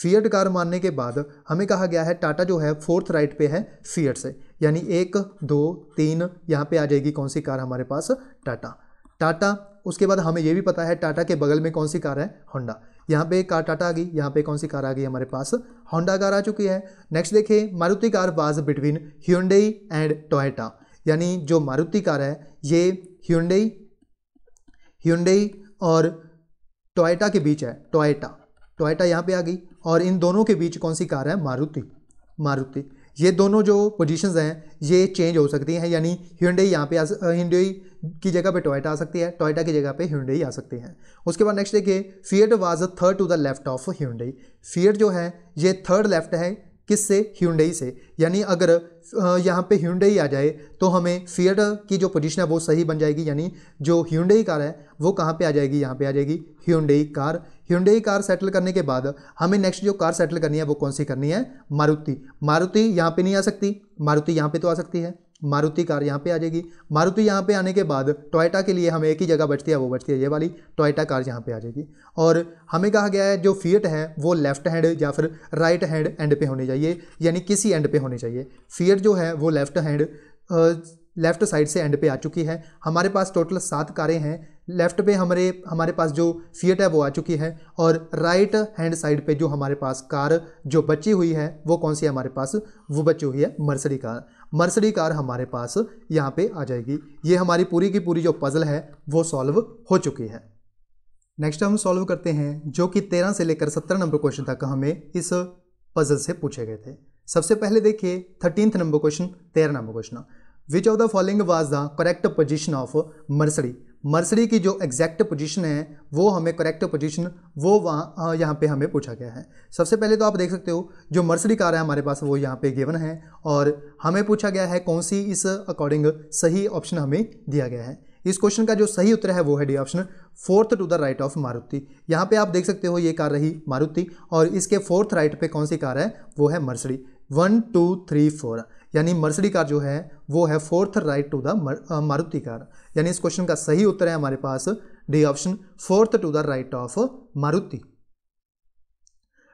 फियट कार मानने के बाद हमें कहा गया है टाटा जो है फोर्थ राइट पे है फियट से यानी एक दो तीन यहाँ पे आ जाएगी कौन सी कार हमारे पास टाटा टाटा उसके बाद हमें ये भी पता है टाटा के बगल में कौन सी कार है होंडा यहाँ पे कार टाटा आ गई यहाँ पे कौन सी कार आ गई हमारे पास होंडा कार आ चुकी है नेक्स्ट देखिए Maruti car was between Hyundai and Toyota यानी जो मारुति कार है ये ह्यूंडई ह्यूंडई और टोयटा के बीच है टोयटा टोयटा यहाँ पे आ गई और इन दोनों के बीच कौन सी कार है मारुति मारुति ये दोनों जो पोजीशंस हैं ये चेंज हो सकती हैं यानी ह्यूंडई यहाँ पे आ ह्यूडई की जगह पे टोयटा आ सकती है टोयटा की जगह पे ह्यूडई आ सकती है उसके बाद नेक्स्ट देखिए Fiat was third to the left of Hyundai Fiat जो है ये थर्ड लेफ्ट है किससे ह्यूंडई से यानी अगर यहाँ पे ह्यूडई आ जाए तो हमें फियड की जो पोजीशन है वो सही बन जाएगी यानी जो ह्यूडई कार है वो कहाँ पे आ जाएगी यहाँ पे आ जाएगी Hyundai car Hyundai car settle करने के बाद हमें नेक्स्ट जो कार सेटल करनी है वो कौन सी करनी है मारुति मारुति यहाँ पे नहीं आ सकती मारुति यहाँ पे तो आ सकती है मारुति कार यहाँ पे आ जाएगी मारुति यहाँ पे आने के बाद टोयटा के लिए हमें एक ही जगह बचती है वो बचती है ये वाली टोयटा कार यहाँ पे आ जाएगी और हमें कहा गया है जो फीएट है वो लेफ्ट हैंड या फिर राइट हैंड एंड पे होने चाहिए यानी किसी एंड पे होने चाहिए फीएट जो है वो लेफ्ट हैंड लेफ्ट साइड से एंड पे आ चुकी है हमारे पास टोटल सात कारें हैं लेफ्ट पे हमारे हमारे पास जो फीएट है वो आ चुकी है और राइट हैंड साइड पे जो हमारे पास कार जो बची हुई है वो कौन सी है हमारे पास वो बची हुई है मर्सरी कार मर्सडी कार हमारे पास यहाँ पे आ जाएगी ये हमारी पूरी की पूरी जो पज़ल है वो सॉल्व हो चुकी है नेक्स्ट हम सॉल्व करते हैं जो कि तेरह से लेकर सत्रह नंबर क्वेश्चन तक हमें इस पज़ल से पूछे गए थे सबसे पहले देखिए थर्टींथ नंबर क्वेश्चन तेरह number question which of the following was the correct position of Mercedes Mercedes की जो एग्जैक्ट पोजीशन है वो हमें करेक्ट पोजीशन वो वहाँ यहाँ पे हमें पूछा गया है सबसे पहले तो आप देख सकते हो जो मर्सरी कार है हमारे पास वो यहाँ पे गिवन है और हमें पूछा गया है कौन सी इस अकॉर्डिंग सही ऑप्शन हमें दिया गया है इस क्वेश्चन का जो सही उत्तर है वो है D option fourth to the right of Maruti यहाँ पे आप देख सकते हो ये कार रही मारुति और इसके फोर्थ राइट पे कौन सी कार है वो है Mercedes one two three four यानी मर्सडी कार जो है वो है fourth right to the Maruti car यानी इस क्वेश्चन का सही उत्तर है हमारे पास D option fourth to the right of Maruti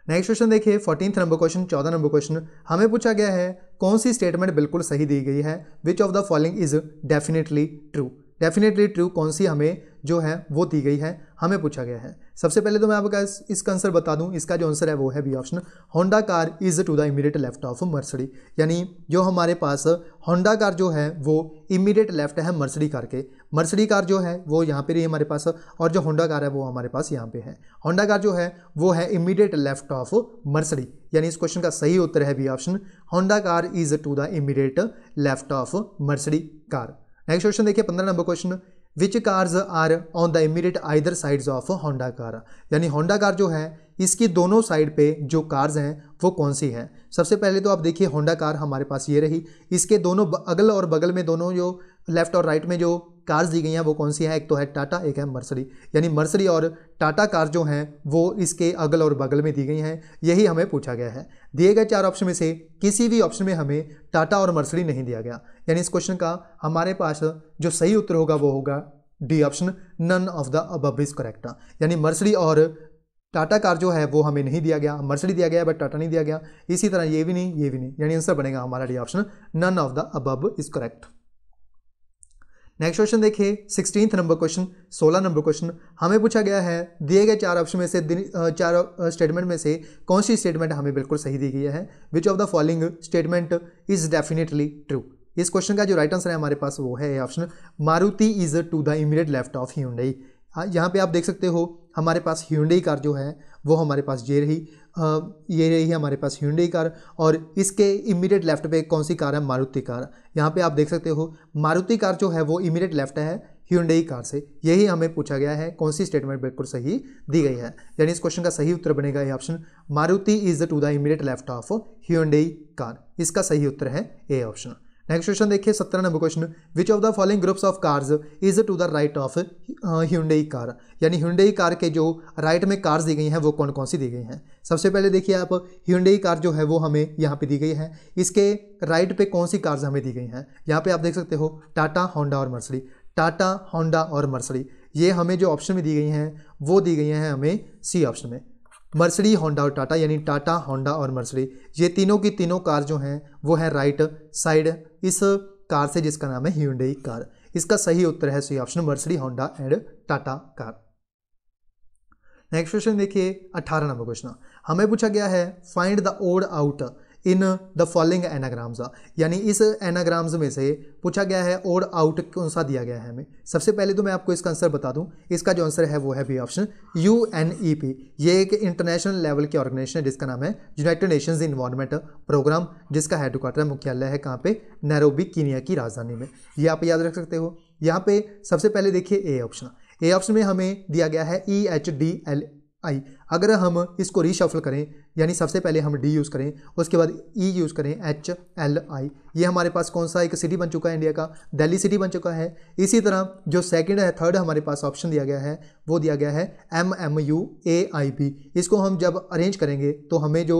next question देखिए फोर्टीन नंबर क्वेश्चन चौदह नंबर क्वेश्चन हमें पूछा गया है कौन सी स्टेटमेंट बिल्कुल सही दी गई है which of the following is definitely true definitely true कौन सी हमें जो है वो दी गई है हमें पूछा गया है सबसे पहले तो मैं आपका इस, इसका आंसर बता दूं इसका जो आंसर है वो है B option Honda car is to the immediate left of Mercedes यानी जो हमारे पास होंडा कार जो है वो इमीडिएट लेफ्ट है मर्सडी कार के मर्सडी कार जो है वो यहाँ पे रही हमारे पास और जो होंडा कार है वो हमारे पास यहाँ पे है होंडा कार जो है वो है इमीडिएट लेफ्ट ऑफ मर्सडी यानी इस क्वेश्चन का सही उत्तर है B option Honda car is to the immediate left of Mercedes car next question देखिए पंद्रह number question which cars are on the immediate either sides of Honda car यानी Honda car जो है इसकी दोनों साइड पे जो कार्स हैं वो कौन सी हैं सबसे पहले तो आप देखिए होंडा कार हमारे पास ये रही इसके दोनों अगल और बगल में दोनों जो लेफ्ट और राइट में जो कार्स दी गई हैं वो कौन सी हैं एक तो है टाटा एक है मर्सरी यानी मर्सरी और टाटा कार जो हैं वो इसके अगल और बगल में दी गई हैं यही हमें पूछा गया है दिए गए चार ऑप्शन में से किसी भी ऑप्शन में हमें टाटा और मर्सरी नहीं दिया गया यानी इस क्वेश्चन का हमारे पास जो सही उत्तर होगा वो होगा D option none of the above is correct यानी मर्सरी और टाटा कार जो है वो हमें नहीं दिया गया मर्सडी दिया गया बट टाटा नहीं दिया गया इसी तरह ये भी नहीं ये भी नहीं यानी आंसर बनेगा हमारा D option none of the above is correct next question देखिए सिक्सटीन नंबर क्वेश्चन सोलह नंबर क्वेश्चन हमें पूछा गया है दिए गए चार ऑप्शन में से चार स्टेटमेंट में से कौन सी स्टेटमेंट हमें बिल्कुल सही दी गई है which of the following statement is definitely true इस क्वेश्चन का जो राइट आंसर है हमारे पास वो है option Maruti is to the immediate left of Hyundai यहाँ पे आप देख सकते हो हमारे पास ह्यूंडई कार जो है वो हमारे पास जे रही ये रही हमारे पास ह्यूंडई कार और इसके इमीडिएट लेफ्ट पे कौन सी कार है मारुति कार यहाँ पे आप देख सकते हो मारुति कार जो है वो इमीडिएट लेफ्ट है ह्यूंडई कार से यही हमें पूछा गया है कौन सी स्टेटमेंट बिल्कुल सही दी गई है यानी इस क्वेश्चन का सही उत्तर बनेगा ये option Maruti is the to the immediate left of Hyundai car इसका सही उत्तर है ए ऑप्शन नेक्स्ट क्वेश्चन देखिए सत्रह number question which of the following groups of cars is to the right of Hyundai car यानी ह्यूडई कार के जो right में कार्स दी गई हैं वो कौन कौन सी दी गई हैं सबसे पहले देखिए आप ह्यूडई कार जो है वो हमें यहाँ पे दी गई है इसके राइट पे कौन सी कार्स हमें दी गई हैं यहाँ पे आप देख सकते हो टाटा होंडा और मर्सडी टाटा होंडा और मर्सडी ये हमें जो ऑप्शन में दी गई हैं वो दी गई हैं हमें सी ऑप्शन में मर्सडी होंडा और टाटा यानी टाटा होंडा और मर्सडी ये तीनों की तीनों कार जो हैं वो है राइट साइड इस कार से जिसका नाम है ह्यूडई कार इसका सही उत्तर है सही option Mercedes Honda and Tata car next question देखिए अठारह नंबर क्वेश्चन हमें पूछा गया है find the odd out in the following anagrams यानी इस एनाग्राम्स में से पूछा गया है और आउट कौन सा दिया गया है हमें सबसे पहले तो मैं आपको इसका आंसर बता दूं इसका जो आंसर है वो है B option U N E P ये एक इंटरनेशनल लेवल की ऑर्गेनाइजेशन है जिसका नाम है यूनाइटेड नेशंस इन्वायरमेंट प्रोग्राम जिसका हेडक्वार्टर मुख्यालय है कहाँ पे नैरोबी कीनिया की राजधानी में ये आप याद रख सकते हो यहाँ पे सबसे पहले देखिए ए ऑप्शन ए ऑप्शन में हमें दिया गया है E H D L I अगर हम इसको रीशफल करें यानी सबसे पहले हम डी यूज़ करें उसके बाद ई e यूज़ करें एच एल आई ये हमारे पास कौन सा एक सिटी बन चुका है इंडिया का दिल्ली सिटी बन चुका है इसी तरह जो सेकंड है थर्ड हमारे पास ऑप्शन दिया गया है वो दिया गया है M M U A I B इसको हम जब अरेंज करेंगे तो हमें जो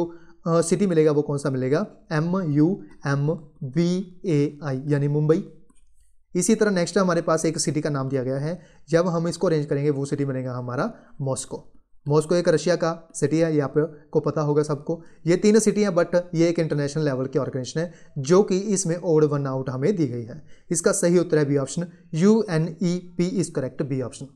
सिटी uh, मिलेगा वो कौन सा मिलेगा M U M B A I यानी मुंबई इसी तरह नेक्स्ट हमारे पास एक सिटी का नाम दिया गया है जब हम इसको अरेंज करेंगे वो सिटी बनेगा हमारा मॉस्को मॉस्को एक रशिया का सिटी है यहाँ पे को पता होगा सबको ये तीन सिटी हैं बट ये एक इंटरनेशनल लेवल की ऑर्गेनाइजेशन है जो कि इसमें ओड वन आउट हमें दी गई है इसका सही उत्तर है B option U N E P is correct B option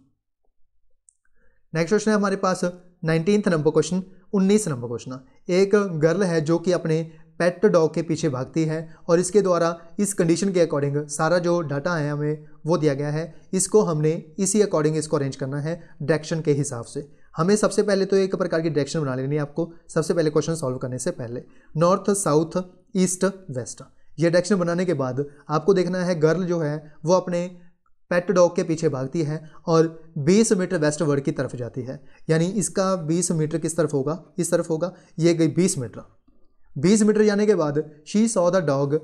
next question है हमारे पास नाइनटीन्थ नंबर क्वेश्चन उन्नीस नंबर क्वेश्चन एक गर्ल है जो कि अपने पेट डॉग के पीछे भागती है और इसके द्वारा इस कंडीशन के अकॉर्डिंग सारा जो डाटा है हमें वो दिया गया है इसको हमने इसी अकॉर्डिंग इसको अरेंज करना है डायरेक्शन के हिसाब से हमें सबसे पहले तो एक प्रकार की डायरेक्शन बना लेनी है आपको सबसे पहले क्वेश्चन सॉल्व करने से पहले नॉर्थ साउथ ईस्ट वेस्ट ये डायरेक्शन बनाने के बाद आपको देखना है गर्ल जो है वो अपने पेट डॉग के पीछे भागती है और 20 मीटर वेस्ट वर्ड की तरफ जाती है यानी इसका 20 मीटर किस तरफ होगा इस तरफ होगा ये गई 20 मीटर 20 मीटर जाने के बाद she saw the dog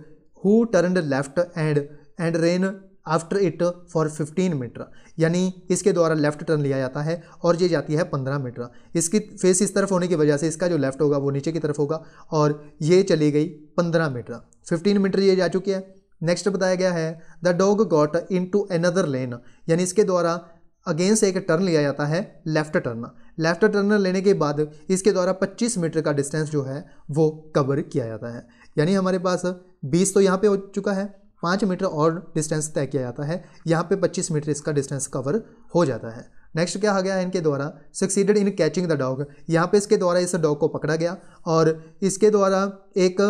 who turn left and and ran after it for 15 metre यानी इसके द्वारा लेफ्ट टर्न लिया जाता है और ये जाती है 15 मीटर इसकी फेस इस तरफ होने की वजह से इसका जो लेफ्ट होगा वो नीचे की तरफ होगा और ये चली गई 15 मीटर 15 मीटर ये जा चुकी है नेक्स्ट बताया गया है the dog got into another lane यानी इसके द्वारा अगेन से एक टर्न लिया जाता है लेफ्ट टर्न लेफ्ट टर्न लेने के बाद इसके द्वारा 25 मीटर का डिस्टेंस जो है वो कवर किया जाता है यानी हमारे पास 20 तो यहाँ पे हो चुका है पाँच मीटर और डिस्टेंस तय किया जाता है यहाँ पे पच्चीस मीटर इसका डिस्टेंस कवर हो जाता है नेक्स्ट क्या आ गया इनके द्वारा succeeded in catching the dog यहाँ पे इसके द्वारा इस डॉग को पकड़ा गया और इसके द्वारा एक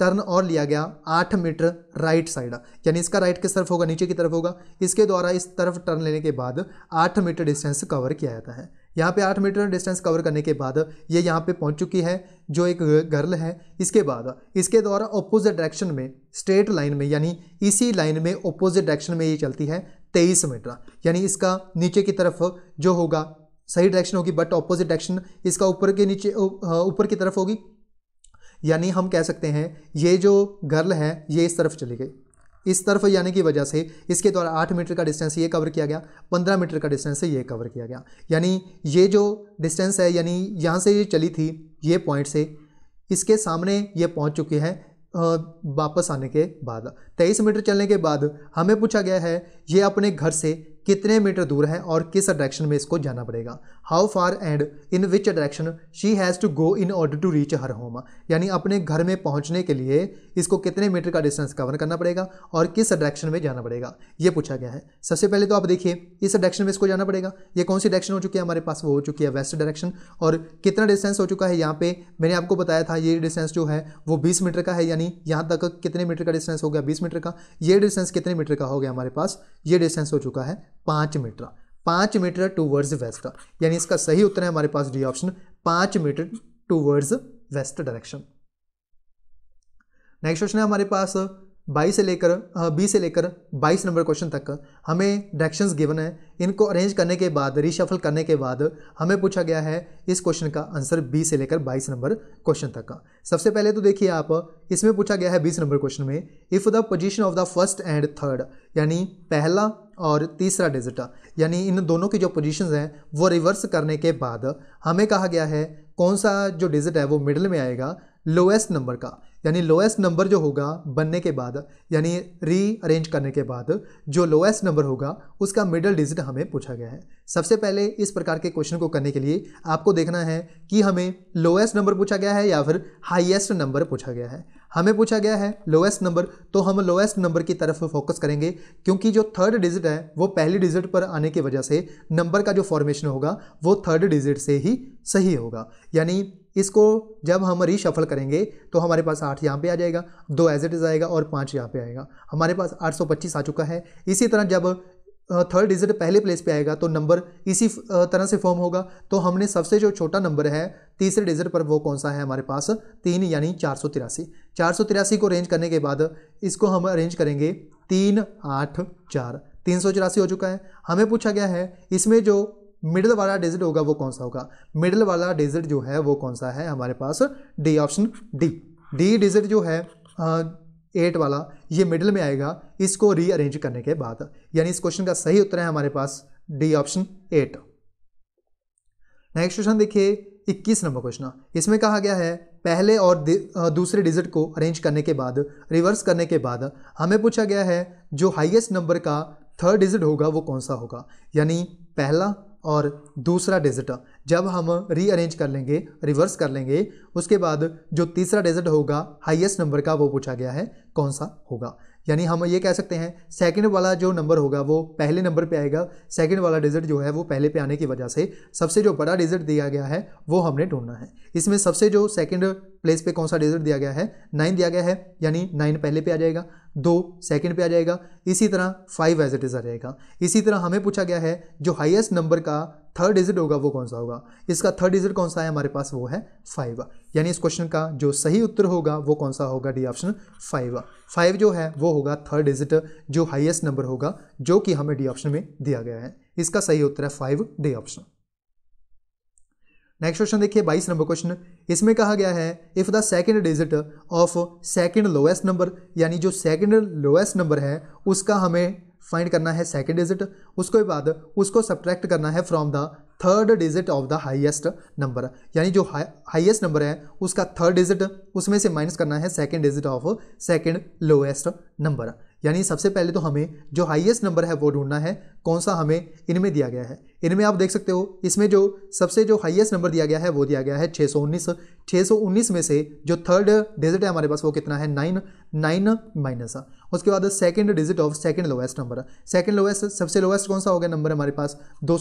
टर्न और लिया गया आठ मीटर राइट साइड यानी इसका राइट किस तरफ होगा नीचे की तरफ होगा इसके द्वारा इस तरफ टर्न लेने के बाद आठ मीटर डिस्टेंस कवर किया जाता है यहाँ पे आठ मीटर डिस्टेंस कवर करने के बाद ये यहाँ पे पहुँच चुकी है जो एक गर्ल है इसके बाद इसके द्वारा ऑपोजिट डायरेक्शन में स्ट्रेट लाइन में यानी इसी लाइन में ऑपोजिट डायरेक्शन में ये चलती है तेईस मीटर यानी इसका नीचे की तरफ जो होगा सही डायरेक्शन होगी बट अपोजिट डायरेक्शन इसका ऊपर के नीचे ऊपर की तरफ होगी यानी हम कह सकते हैं ये जो गर्ल है ये इस तरफ चली गई इस तरफ जाने की वजह से इसके द्वारा आठ मीटर का डिस्टेंस ये कवर किया गया पंद्रह मीटर का डिस्टेंस ये कवर किया गया यानी ये जो डिस्टेंस है यानी यहाँ से ये चली थी ये पॉइंट से इसके सामने ये पहुँच चुकी है वापस आने के बाद तेईस मीटर चलने के बाद हमें पूछा गया है ये अपने घर से कितने मीटर दूर है और किस डायरेक्शन में इसको जाना पड़ेगा how far and in which direction she has to go in order to reach her home यानी अपने घर में पहुंचने के लिए इसको कितने मीटर का डिस्टेंस कवर करना पड़ेगा और किस डायरेक्शन में जाना पड़ेगा ये पूछा गया है सबसे पहले तो आप देखिए इस डायरेक्शन में इसको जाना पड़ेगा ये कौन सी डायरेक्शन हो चुकी है हमारे पास वो हो चुकी है वेस्ट डायरेक्शन और कितना डिस्टेंस हो चुका है यहाँ पे मैंने आपको बताया था ये डिस्टेंस जो है वो बीस मीटर का है यानी यहाँ तक कितने मीटर का डिस्टेंस हो गया बीस मीटर का ये डिस्टेंस कितने मीटर का हो गया हमारे पास ये डिस्टेंस हो चुका है पाँच मीटर पाँच मीटर टू वर्ड्स वेस्ट यानी इसका सही उत्तर है हमारे पास डी ऑप्शन पाँच metre towards west direction next question है हमारे पास बाईस से लेकर हाँ, बीस से लेकर बाईस नंबर क्वेश्चन तक हमें डायरेक्शंस गिवन है इनको अरेंज करने के बाद रिशफल करने के बाद हमें पूछा गया है इस क्वेश्चन का आंसर बीस से लेकर बाईस नंबर क्वेश्चन तक का सबसे पहले तो देखिए आप इसमें पूछा गया है बीस नंबर क्वेश्चन में if the position of the first and third यानी पहला और तीसरा डिजिट यानी इन दोनों की जो पोजिशन हैं वो रिवर्स करने के बाद हमें कहा गया है कौन सा जो डिजिट है वो मिडल में आएगा लोएस्ट नंबर का यानी लोएस्ट नंबर जो होगा बनने के बाद यानी रीअरेंज करने के बाद जो लोएस्ट नंबर होगा उसका मिडल डिजिट हमें पूछा गया है सबसे पहले इस प्रकार के क्वेश्चन को करने के लिए आपको देखना है कि हमें लोएस्ट नंबर पूछा गया है या फिर हाईएस्ट नंबर पूछा गया है हमें पूछा गया है लोएस्ट नंबर तो हम लोएस्ट नंबर की तरफ फोकस करेंगे क्योंकि जो थर्ड डिजिट है वो पहली डिजिट पर आने की वजह से नंबर का जो फॉर्मेशन होगा वो थर्ड डिजिट से ही सही होगा यानी इसको जब हम रीशफल करेंगे तो हमारे पास आठ यहाँ पे आ जाएगा दो एज इट इज़ आएगा और पाँच यहाँ पे आएगा हमारे पास आठ सौ पच्चीस आ चुका है इसी तरह जब थर्ड डिजिट पहले प्लेस पे आएगा तो नंबर इसी तरह से फॉर्म होगा तो हमने सबसे जो छोटा नंबर है तीसरे डिजिट पर वो कौन सा है हमारे पास तीन यानी चार सौ तिरासी चार सौ तिरासी को अरेंज करने के बाद इसको हम अरेंज करेंगे तीन आठ चार तीन सौ चौरासी हो चुका है हमें पूछा गया है इसमें जो मिडल वाला डिजिट होगा वो कौन सा होगा मिडल वाला डिजिट जो है वो कौन सा है हमारे पास D option D D digit जो है एट वाला ये मिडिल में आएगा इसको रीअरेंज करने के बाद यानी इस क्वेश्चन का सही उत्तर है हमारे पास D option eight next question देखिए इक्कीस नंबर क्वेश्चन इसमें कहा गया है पहले और दूसरे डिजिट को अरेंज करने के बाद रिवर्स करने के बाद हमें पूछा गया है जो हाईएस्ट नंबर का थर्ड डिजिट होगा वो कौन सा होगा यानी पहला और दूसरा डिजिट जब हम रीअरेंज कर लेंगे रिवर्स कर लेंगे उसके बाद जो तीसरा डिजिट होगा हाईएस्ट नंबर का वो पूछा गया है कौन सा होगा यानी हम ये कह सकते हैं सेकंड वाला जो नंबर होगा वो पहले नंबर पे आएगा सेकंड वाला डिजिट जो है वो पहले पे आने की वजह से सबसे जो बड़ा डिजिट दिया गया है वो हमने ढूंढना है इसमें सबसे जो सेकंड प्लेस पे कौन सा डिजिट दिया गया है नाइन दिया गया है यानी नाइन पहले पे आ जाएगा दो सेकेंड पे आ जाएगा इसी तरह फाइव एज इट इज़ आ जाएगा इसी तरह हमें पूछा गया है जो हाईएस्ट नंबर का थर्ड डिजिट होगा वो कौन सा होगा इसका थर्ड डिजिट कौन सा है हमारे पास वो है फाइव यानी इस क्वेश्चन का जो सही उत्तर होगा वो कौन सा होगा डी ऑप्शन फाइव फाइव जो है वो होगा थर्ड डिजिट जो हाइएस्ट नंबर होगा जो कि हमें डी ऑप्शन में दिया गया है इसका सही उत्तर है five D option next question देखिए बाईस नंबर क्वेश्चन इसमें कहा गया है if the second digit of second lowest number यानी जो सेकेंड लोएस्ट नंबर है उसका हमें फाइंड करना है सेकेंड डिजिट उसके बाद उसको सब्ट्रैक्ट करना है from the third digit of the highest number यानी जो हाईएस्ट नंबर है उसका थर्ड डिजिट उसमें से माइनस करना है second digit of second lowest number यानी सबसे पहले तो हमें जो हाईएस्ट नंबर है वो ढूंढना है कौन सा हमें इनमें दिया गया है इनमें आप देख सकते हो इसमें जो सबसे जो हाईएस्ट नंबर दिया गया है वो दिया गया है 619 619 में से जो थर्ड डिजिट है हमारे पास वो कितना है नाइन नाइन माइनस उसके बाद second digit of second lowest number second lowest सबसे लोएस्ट कौन सा हो गया नंबर हमारे पास दो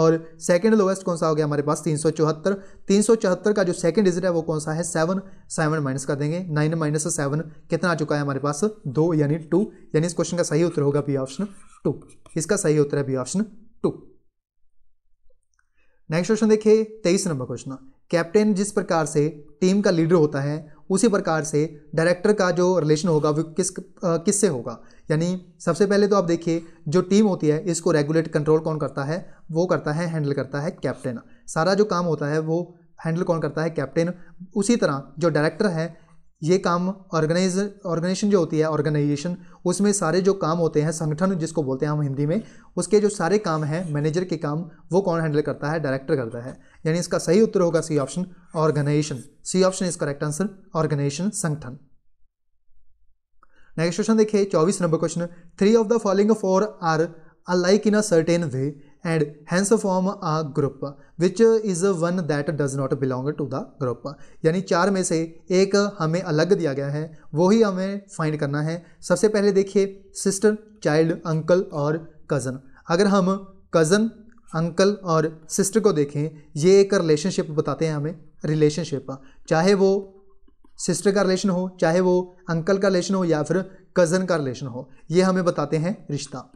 और सेकंड लोएस्ट कौन सा हो गया हमारे पास तीन सौ का जो सेकंड डिजिट है वो कौन सा है सेवन सेवन माइनस कर देंगे नाइन माइनस सेवन कितना आ चुका है हमारे पास दो यानी टू यानी इस क्वेश्चन का सही उत्तर होगा बी ऑप्शन टू इसका सही उत्तर है B option two next question देखिए तेईस नंबर क्वेश्चन कैप्टन जिस प्रकार से टीम का लीडर होता है उसी प्रकार से डायरेक्टर का जो रिलेशन होगा वो किस किस से होगा यानी सबसे पहले तो आप देखिए जो टीम होती है इसको रेगुलेट कंट्रोल कौन करता है वो करता है हैंडल करता है कैप्टन सारा जो काम होता है वो हैंडल कौन करता है कैप्टन उसी तरह जो डायरेक्टर है ये काम ऑर्गेनाइज ऑर्गेनाइजेशन जो होती है ऑर्गेनाइजेशन उसमें सारे जो काम होते हैं संगठन जिसको बोलते हैं हम हिंदी में उसके जो सारे काम हैं मैनेजर के काम वो कौन हैंडल करता है डायरेक्टर करता है यानी इसका सही उत्तर होगा C option organisation C option is correct answer organisation संगठन नेक्स्ट क्वेश्चन देखिए चौबीस number question three of the following four are like in a certain way and hence form a group which is one that does not belong to the group यानी चार में से एक हमें अलग दिया गया है वही हमें फाइंड करना है सबसे पहले देखिए सिस्टर चाइल्ड अंकल और कज़न अगर हम कज़न अंकल और सिस्टर को देखें ये एक रिलेशनशिप बताते हैं हमें रिलेशनशिप चाहे वो सिस्टर का रिलेशन हो चाहे वो अंकल का रिलेशन हो या फिर कज़न का रिलेशन हो ये हमें बताते हैं रिश्ता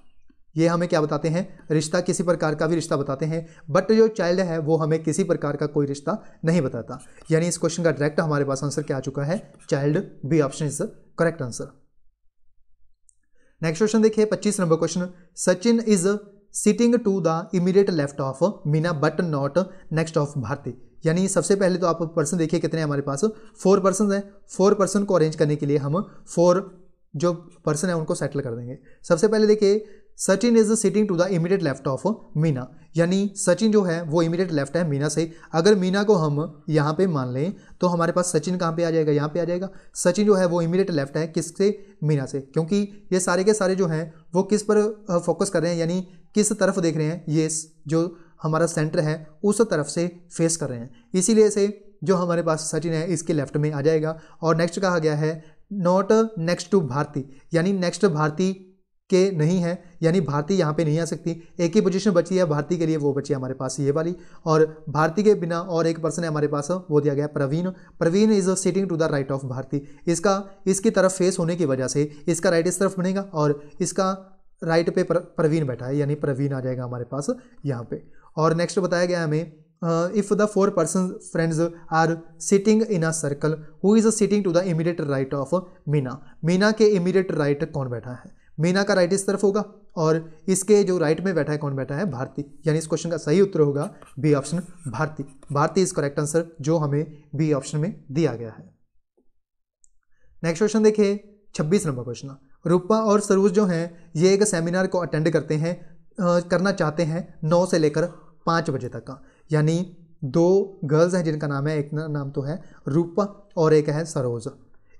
ये हमें क्या बताते हैं रिश्ता किसी प्रकार का भी रिश्ता बताते हैं बट जो चाइल्ड है वो हमें किसी प्रकार का कोई रिश्ता नहीं बताता यानी इस क्वेश्चन का डायरेक्ट हमारे पास आंसर क्या आ चुका है child B option is correct answer next question देखिए पच्चीस number question Sachin is sitting to the immediate left of Meena but not next of Bharti यानी सबसे पहले तो आप पर्सन देखिए कितने हमारे पास फोर पर्सन हैं फोर पर्सन को अरेंज करने के लिए हम फोर जो पर्सन है उनको सेटल कर देंगे सबसे पहले देखिए Sachin is sitting to the immediate left of Meena यानी सचिन जो है वो इमीडिएट लेफ्ट है मीना से अगर मीना को हम यहाँ पे मान लें तो हमारे पास सचिन कहाँ पे आ जाएगा यहाँ पे आ जाएगा सचिन जो है वो इमीडिएट लेफ्ट है किससे मीना से क्योंकि ये सारे के सारे जो हैं वो किस पर फोकस कर रहे हैं यानी किस तरफ देख रहे हैं ये जो हमारा सेंटर है उस तरफ से फेस कर रहे हैं इसीलिए से जो हमारे पास सचिन है इसके लेफ्ट में आ जाएगा और नेक्स्ट कहा गया है नॉट नेक्स्ट टू भारती यानी नेक्स्ट भारती के नहीं है यानी भारती यहाँ पे नहीं आ सकती एक ही पोजीशन बची है भारती के लिए वो बची है हमारे पास ये वाली और भारती के बिना और एक पर्सन है हमारे पास वो दिया गया Praveen Praveen is sitting to the right of Bharti इसका इसकी तरफ फेस होने की वजह से इसका राइट इस तरफ बनेगा और इसका राइट पे प्रवीण बैठा है यानी प्रवीण आ जाएगा हमारे पास यहाँ पे और नेक्स्ट बताया गया हमें if the four person friends are sitting in a circle who is sitting to the immediate right of Meena Meena के इमीडिएट राइट right कौन बैठा है मीना का राइट इस तरफ होगा और इसके जो राइट में बैठा है कौन बैठा है भारती यानी इस क्वेश्चन का सही उत्तर होगा B option Bharti Bharti is correct answer जो हमें बी ऑप्शन में दिया गया है नेक्स्ट क्वेश्चन देखिए छब्बीस नंबर क्वेश्चन रूपा और सरोज जो हैं ये एक सेमिनार को अटेंड करते हैं करना चाहते हैं नौ से लेकर पाँच बजे तक का यानी दो गर्ल्स हैं जिनका नाम है एक नाम तो है रूपा और एक है सरोज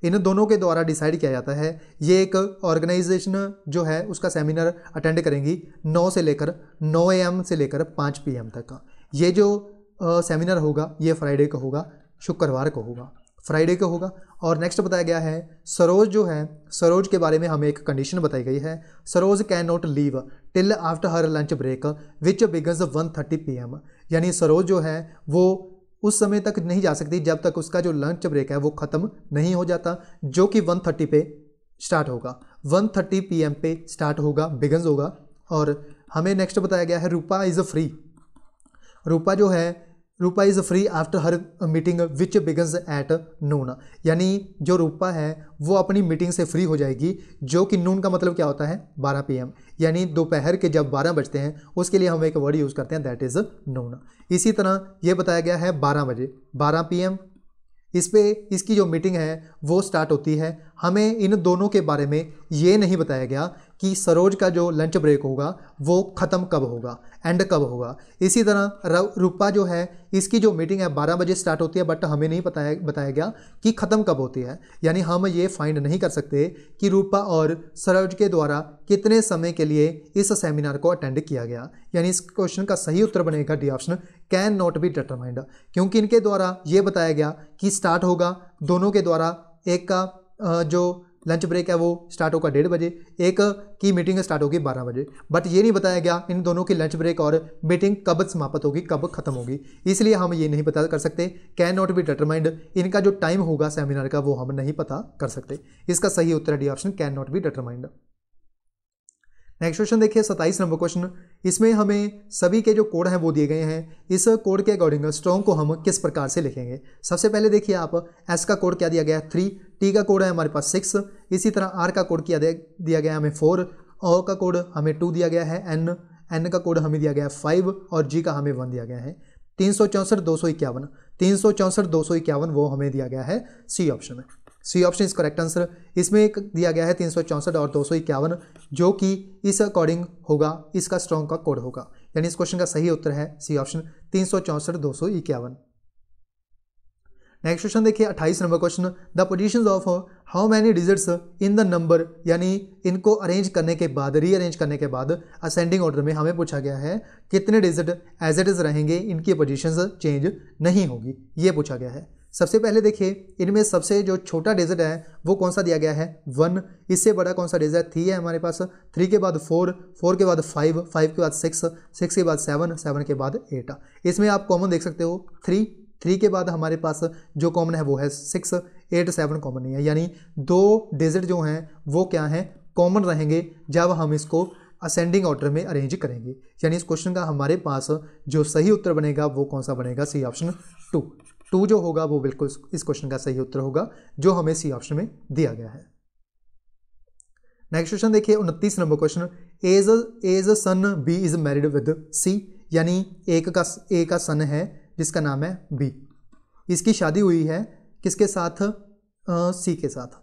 इन दोनों के द्वारा डिसाइड किया जाता है ये एक ऑर्गेनाइजेशन जो है उसका सेमिनार अटेंड करेंगी नौ से लेकर नौ ए से लेकर पाँच पी तक का ये जो सेमिनार होगा ये फ्राइडे का होगा शुक्रवार को होगा फ्राइडे को होगा और नेक्स्ट बताया गया है सरोज जो है सरोज के बारे में हमें एक कंडीशन बताई गई है Saroj can not leave till after her lunch break which begins one thirty P M यानी सरोज जो है वो उस समय तक नहीं जा सकती जब तक उसका जो लंच ब्रेक है वो ख़त्म नहीं हो जाता जो कि 1:30 पे स्टार्ट होगा 1:30 थर्टी पी पे स्टार्ट होगा बिगन्स होगा और हमें नेक्स्ट बताया गया है Rupa is a free Rupa जो है Rupa is free after her meeting which begins at noon यानी जो रूपा है वो अपनी मीटिंग से फ्री हो जाएगी जो कि नून का मतलब क्या होता है 12 एम यानी दोपहर के जब 12 बजते हैं उसके लिए हम एक वर्ड यूज़ करते हैं दैट इज़ नून इसी तरह ये बताया गया है 12 बजे 12 एम इस पर इसकी जो मीटिंग है वो स्टार्ट होती है हमें इन दोनों के बारे में ये नहीं बताया गया कि सरोज का जो लंच ब्रेक होगा वो ख़त्म कब होगा एंड कब होगा इसी तरह रूपा जो है इसकी जो मीटिंग है बारह बजे स्टार्ट होती है बट हमें नहीं बताया बताया गया कि ख़त्म कब होती है यानी हम ये फाइंड नहीं कर सकते कि रूपा और सरोज के द्वारा कितने समय के लिए इस सेमिनार को अटेंड किया गया यानी इस क्वेश्चन का सही उत्तर बनेगा D option can not be determined क्योंकि इनके द्वारा ये बताया गया कि स्टार्ट होगा दोनों के द्वारा एक का जो लंच ब्रेक है वो स्टार्ट होगा डेढ़ बजे एक की मीटिंग स्टार्ट होगी बारह बजे बट ये नहीं बताया गया इन दोनों की लंच ब्रेक और मीटिंग कब समाप्त होगी कब खत्म होगी इसलिए हम ये नहीं पता कर सकते कैन नॉट बी डिटरमाइंड इनका जो टाइम होगा सेमिनार का वो हम नहीं पता कर सकते इसका सही उत्तर है D option can not be determined next question देखिए सत्ताईस नंबर क्वेश्चन इसमें हमें सभी के जो कोड हैं वो दिए गए हैं इस कोड के अकॉर्डिंग स्ट्रॉन्ग को हम किस प्रकार से लिखेंगे सबसे पहले देखिए आप एस का कोड क्या दिया गया है थ्री टी का कोड है हमारे पास सिक्स इसी तरह आर का कोड क्या दिया गया है हमें फोर ओ का कोड हमें टू दिया गया है एन एन का कोड हमें दिया गया है फाइव और जी का हमें वन दिया गया है तीन सौ चौंसठ दो सौ इक्यावन तीन सौ चौंसठ दो सौ इक्यावन वो हमें दिया गया है सी ऑप्शन में C option is correct answer इसमें एक दिया गया है तीन और दो जो कि इस अकॉर्डिंग होगा इसका स्ट्रॉन्ग का कोड होगा यानी इस क्वेश्चन का सही उत्तर है सी ऑप्शन तीन सौ चौंसठ दो सौ इक्यावन नेक्स्ट क्वेश्चन देखिए अट्ठाईस number question the position of how many digits in the number यानी इनको अरेंज करने के बाद रीअरेंज करने के बाद असेंडिंग ऑर्डर में हमें पूछा गया है कितने डिजिट एज इट इज़ रहेंगे इनकी पोजिशन चेंज नहीं होगी ये पूछा गया है सबसे पहले देखिए इनमें सबसे जो छोटा डिजिट है वो कौन सा दिया गया है वन इससे बड़ा कौन सा डिजिट थ्री है हमारे पास थ्री के बाद फोर फोर के बाद फाइव फाइव के बाद सिक्स सिक्स के बाद सेवन सेवन के बाद एट इसमें आप कॉमन देख सकते हो थ्री थ्री के बाद हमारे पास जो कॉमन है वो है सिक्स एट सेवन कॉमन नहीं है यानी दो डिजिट जो हैं वो क्या हैं कॉमन रहेंगे जब हम इसको असेंडिंग ऑर्डर में अरेंज करेंगे यानी इस क्वेश्चन का हमारे पास जो सही उत्तर बनेगा वो कौन सा बनेगा सी ऑप्शन टू टू जो होगा वो बिल्कुल इस क्वेश्चन का सही उत्तर होगा जो हमें सी ऑप्शन में दिया गया है नेक्स्ट क्वेश्चन देखिए उनतीस number question as as a son B is married with C यानी एक का ए का सन है जिसका नाम है बी इसकी शादी हुई है किसके साथ सी के साथ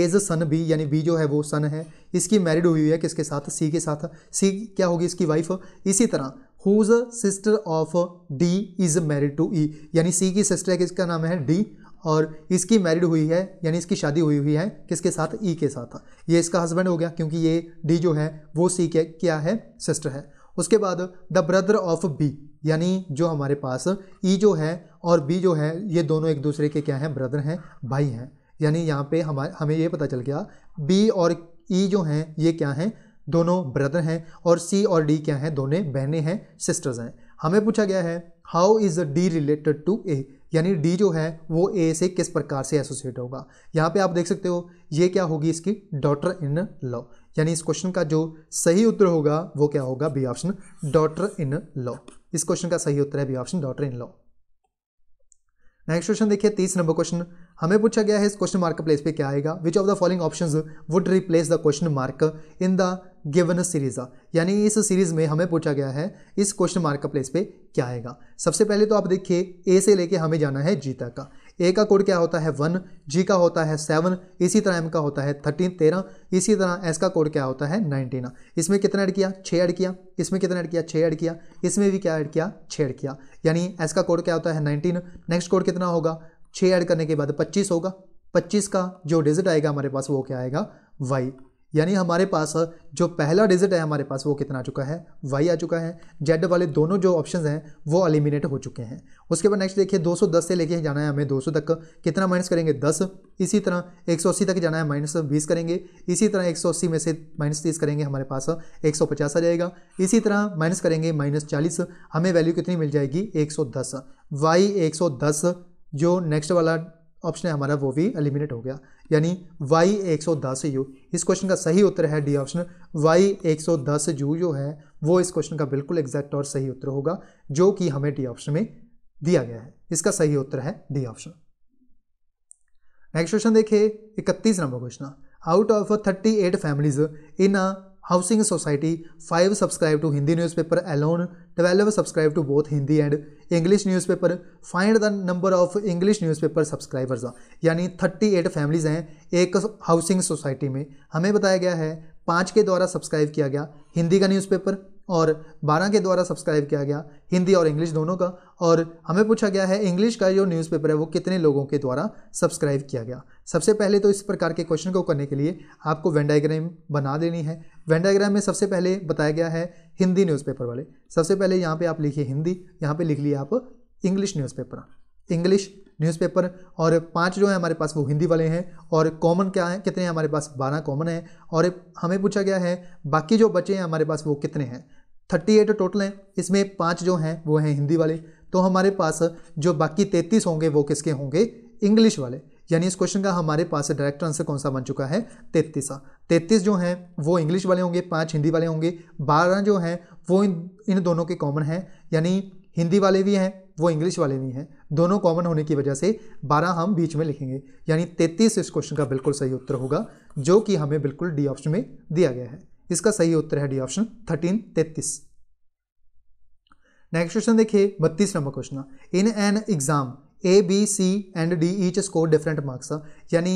एज सन बी यानी बी जो है वो सन है इसकी मैरिड हुई है किसके साथ सी के साथ सी क्या होगी इसकी वाइफ इसी तरह whose sister of D is married to E यानी सी की सिस्टर है किसका नाम है डी और इसकी मैरिड हुई है यानी इसकी शादी हुई हुई है किसके साथ ई e के साथ ये इसका हस्बैंड हो गया क्योंकि ये डी जो है वो सी के क्या है सिस्टर है उसके बाद द ब्रदर ऑफ बी यानी जो हमारे पास ई e जो है और बी जो है ये दोनों एक दूसरे के क्या हैं ब्रदर हैं भाई हैं यानी यहाँ पे हमारे हमें ये पता चल गया बी और ई e जो हैं ये क्या हैं दोनों ब्रदर हैं और सी और डी क्या हैं दोनों बहनें हैं सिस्टर्स हैं हमें पूछा गया है how is D related to A यानी डी जो है वो ए से किस प्रकार से एसोसिएट होगा यहाँ पे आप देख सकते हो ये क्या होगी इसकी डॉटर इन लॉ यानी इस क्वेश्चन का जो सही उत्तर होगा वो क्या होगा B option daughter in law इस क्वेश्चन का सही उत्तर है B option daughter in law next question देखिए तीस नंबर क्वेश्चन हमें पूछा गया है इस क्वेश्चन मार्क प्लेस पे क्या आएगा which of the following option would replace the question mark in the given series यानी इस सीरीज में हमें पूछा गया है इस क्वेश्चन मार्क प्लेस पे क्या आएगा सबसे पहले तो आप देखिए ए से लेके हमें जाना है जी तक का ए का कोड क्या होता है वन जी का होता है सेवन इसी तरह एम का होता है थर्टीन तेरह इसी तरह एस का कोड क्या होता है नाइनटीन इसमें कितना ऐड किया छः ऐड किया इसमें कितना ऐड किया छः ऐड किया इसमें भी क्या ऐड किया छः ऐड किया यानी एस का कोड क्या होता है नाइनटीन नेक्स्ट कोड कितना होगा छः ऐड करने के बाद पच्चीस होगा पच्चीस का जो डिजिट आएगा हमारे पास वो क्या आएगा वाई यानी हमारे पास जो पहला डिजिट है हमारे पास वो कितना आ चुका है वाई आ चुका है जेड वाले दोनों जो ऑप्शन हैं वो एलिमिनेट हो चुके हैं उसके बाद नेक्स्ट देखिए 210 से लेके जाना है हमें 200 तक कितना माइनस करेंगे 10 इसी तरह 180 तक जाना है माइनस बीस करेंगे इसी तरह 180 में से माइनस तीस करेंगे हमारे पास एक आ जाएगा इसी तरह माइनस करेंगे माइनस चालीस हमें वैल्यू कितनी मिल जाएगी एक सौ दस वाई एक सौ दस जो नेक्स्ट वाला ऑप्शन है हमारा वो भी एलिमिनेट हो गया यानी वाई 110 यू इस क्वेश्चन का सही उत्तर है डी ऑप्शन वाई 110 यू जो है वो इस क्वेश्चन का बिल्कुल एग्जैक्ट और सही उत्तर होगा जो कि हमें डी ऑप्शन में दिया गया है इसका सही उत्तर है डी ऑप्शन नेक्स्ट क्वेश्चन देखिए इकतीस number question out of thirty eight families in Housing Society, 5 subscribe to Hindi newspaper alone, 12 subscribe to both Hindi and English newspaper, find the number of English newspaper subscribers यानी thirty eight families हैं एक housing society में हमें बताया गया है पाँच के द्वारा सब्सक्राइब किया गया हिंदी का न्यूज़पेपर और बारह के द्वारा सब्सक्राइब किया गया हिंदी और इंग्लिश दोनों का और हमें पूछा गया है इंग्लिश का जो न्यूज़पेपर है वो कितने लोगों के द्वारा सब्सक्राइब किया गया सबसे पहले तो इस प्रकार के क्वेश्चन को करने के लिए आपको वेन बना देनी है वेंडाग्राम में सबसे पहले बताया गया है हिंदी न्यूज़पेपर वाले सबसे पहले यहाँ पे आप लिखिए हिंदी यहाँ पे लिख लिए आप इंग्लिश न्यूज़पेपर इंग्लिश न्यूज़पेपर और पांच जो है हमारे पास वो हिंदी वाले हैं और कॉमन क्या है कितने हैं हमारे पास बारह कॉमन हैं और हमें पूछा गया है बाकी जो बचे हैं हमारे पास वो कितने हैं थर्टी एट टोटल हैं इसमें पाँच जो हैं वो हैं हिंदी वाले तो हमारे पास जो बाकी तैंतीस होंगे वो किसके होंगे इंग्लिश वाले यानी इस क्वेश्चन का हमारे पास डायरेक्ट आंसर कौन सा बन चुका है तेतीसा तैंतीस जो हैं वो इंग्लिश वाले होंगे पाँच हिंदी वाले होंगे बारह जो हैं वो इन इन दोनों के कॉमन हैं यानी हिंदी वाले भी हैं वो इंग्लिश वाले भी हैं दोनों कॉमन होने की वजह से बारह हम बीच में लिखेंगे यानी तैंतीस इस क्वेश्चन का बिल्कुल सही उत्तर होगा जो कि हमें बिल्कुल डी ऑप्शन में दिया गया है इसका सही उत्तर है डी ऑप्शन थर्टीन तैतीस नेक्स्ट क्वेश्चन देखिए बत्तीस number question in an exam A B C and D each score different marks यानी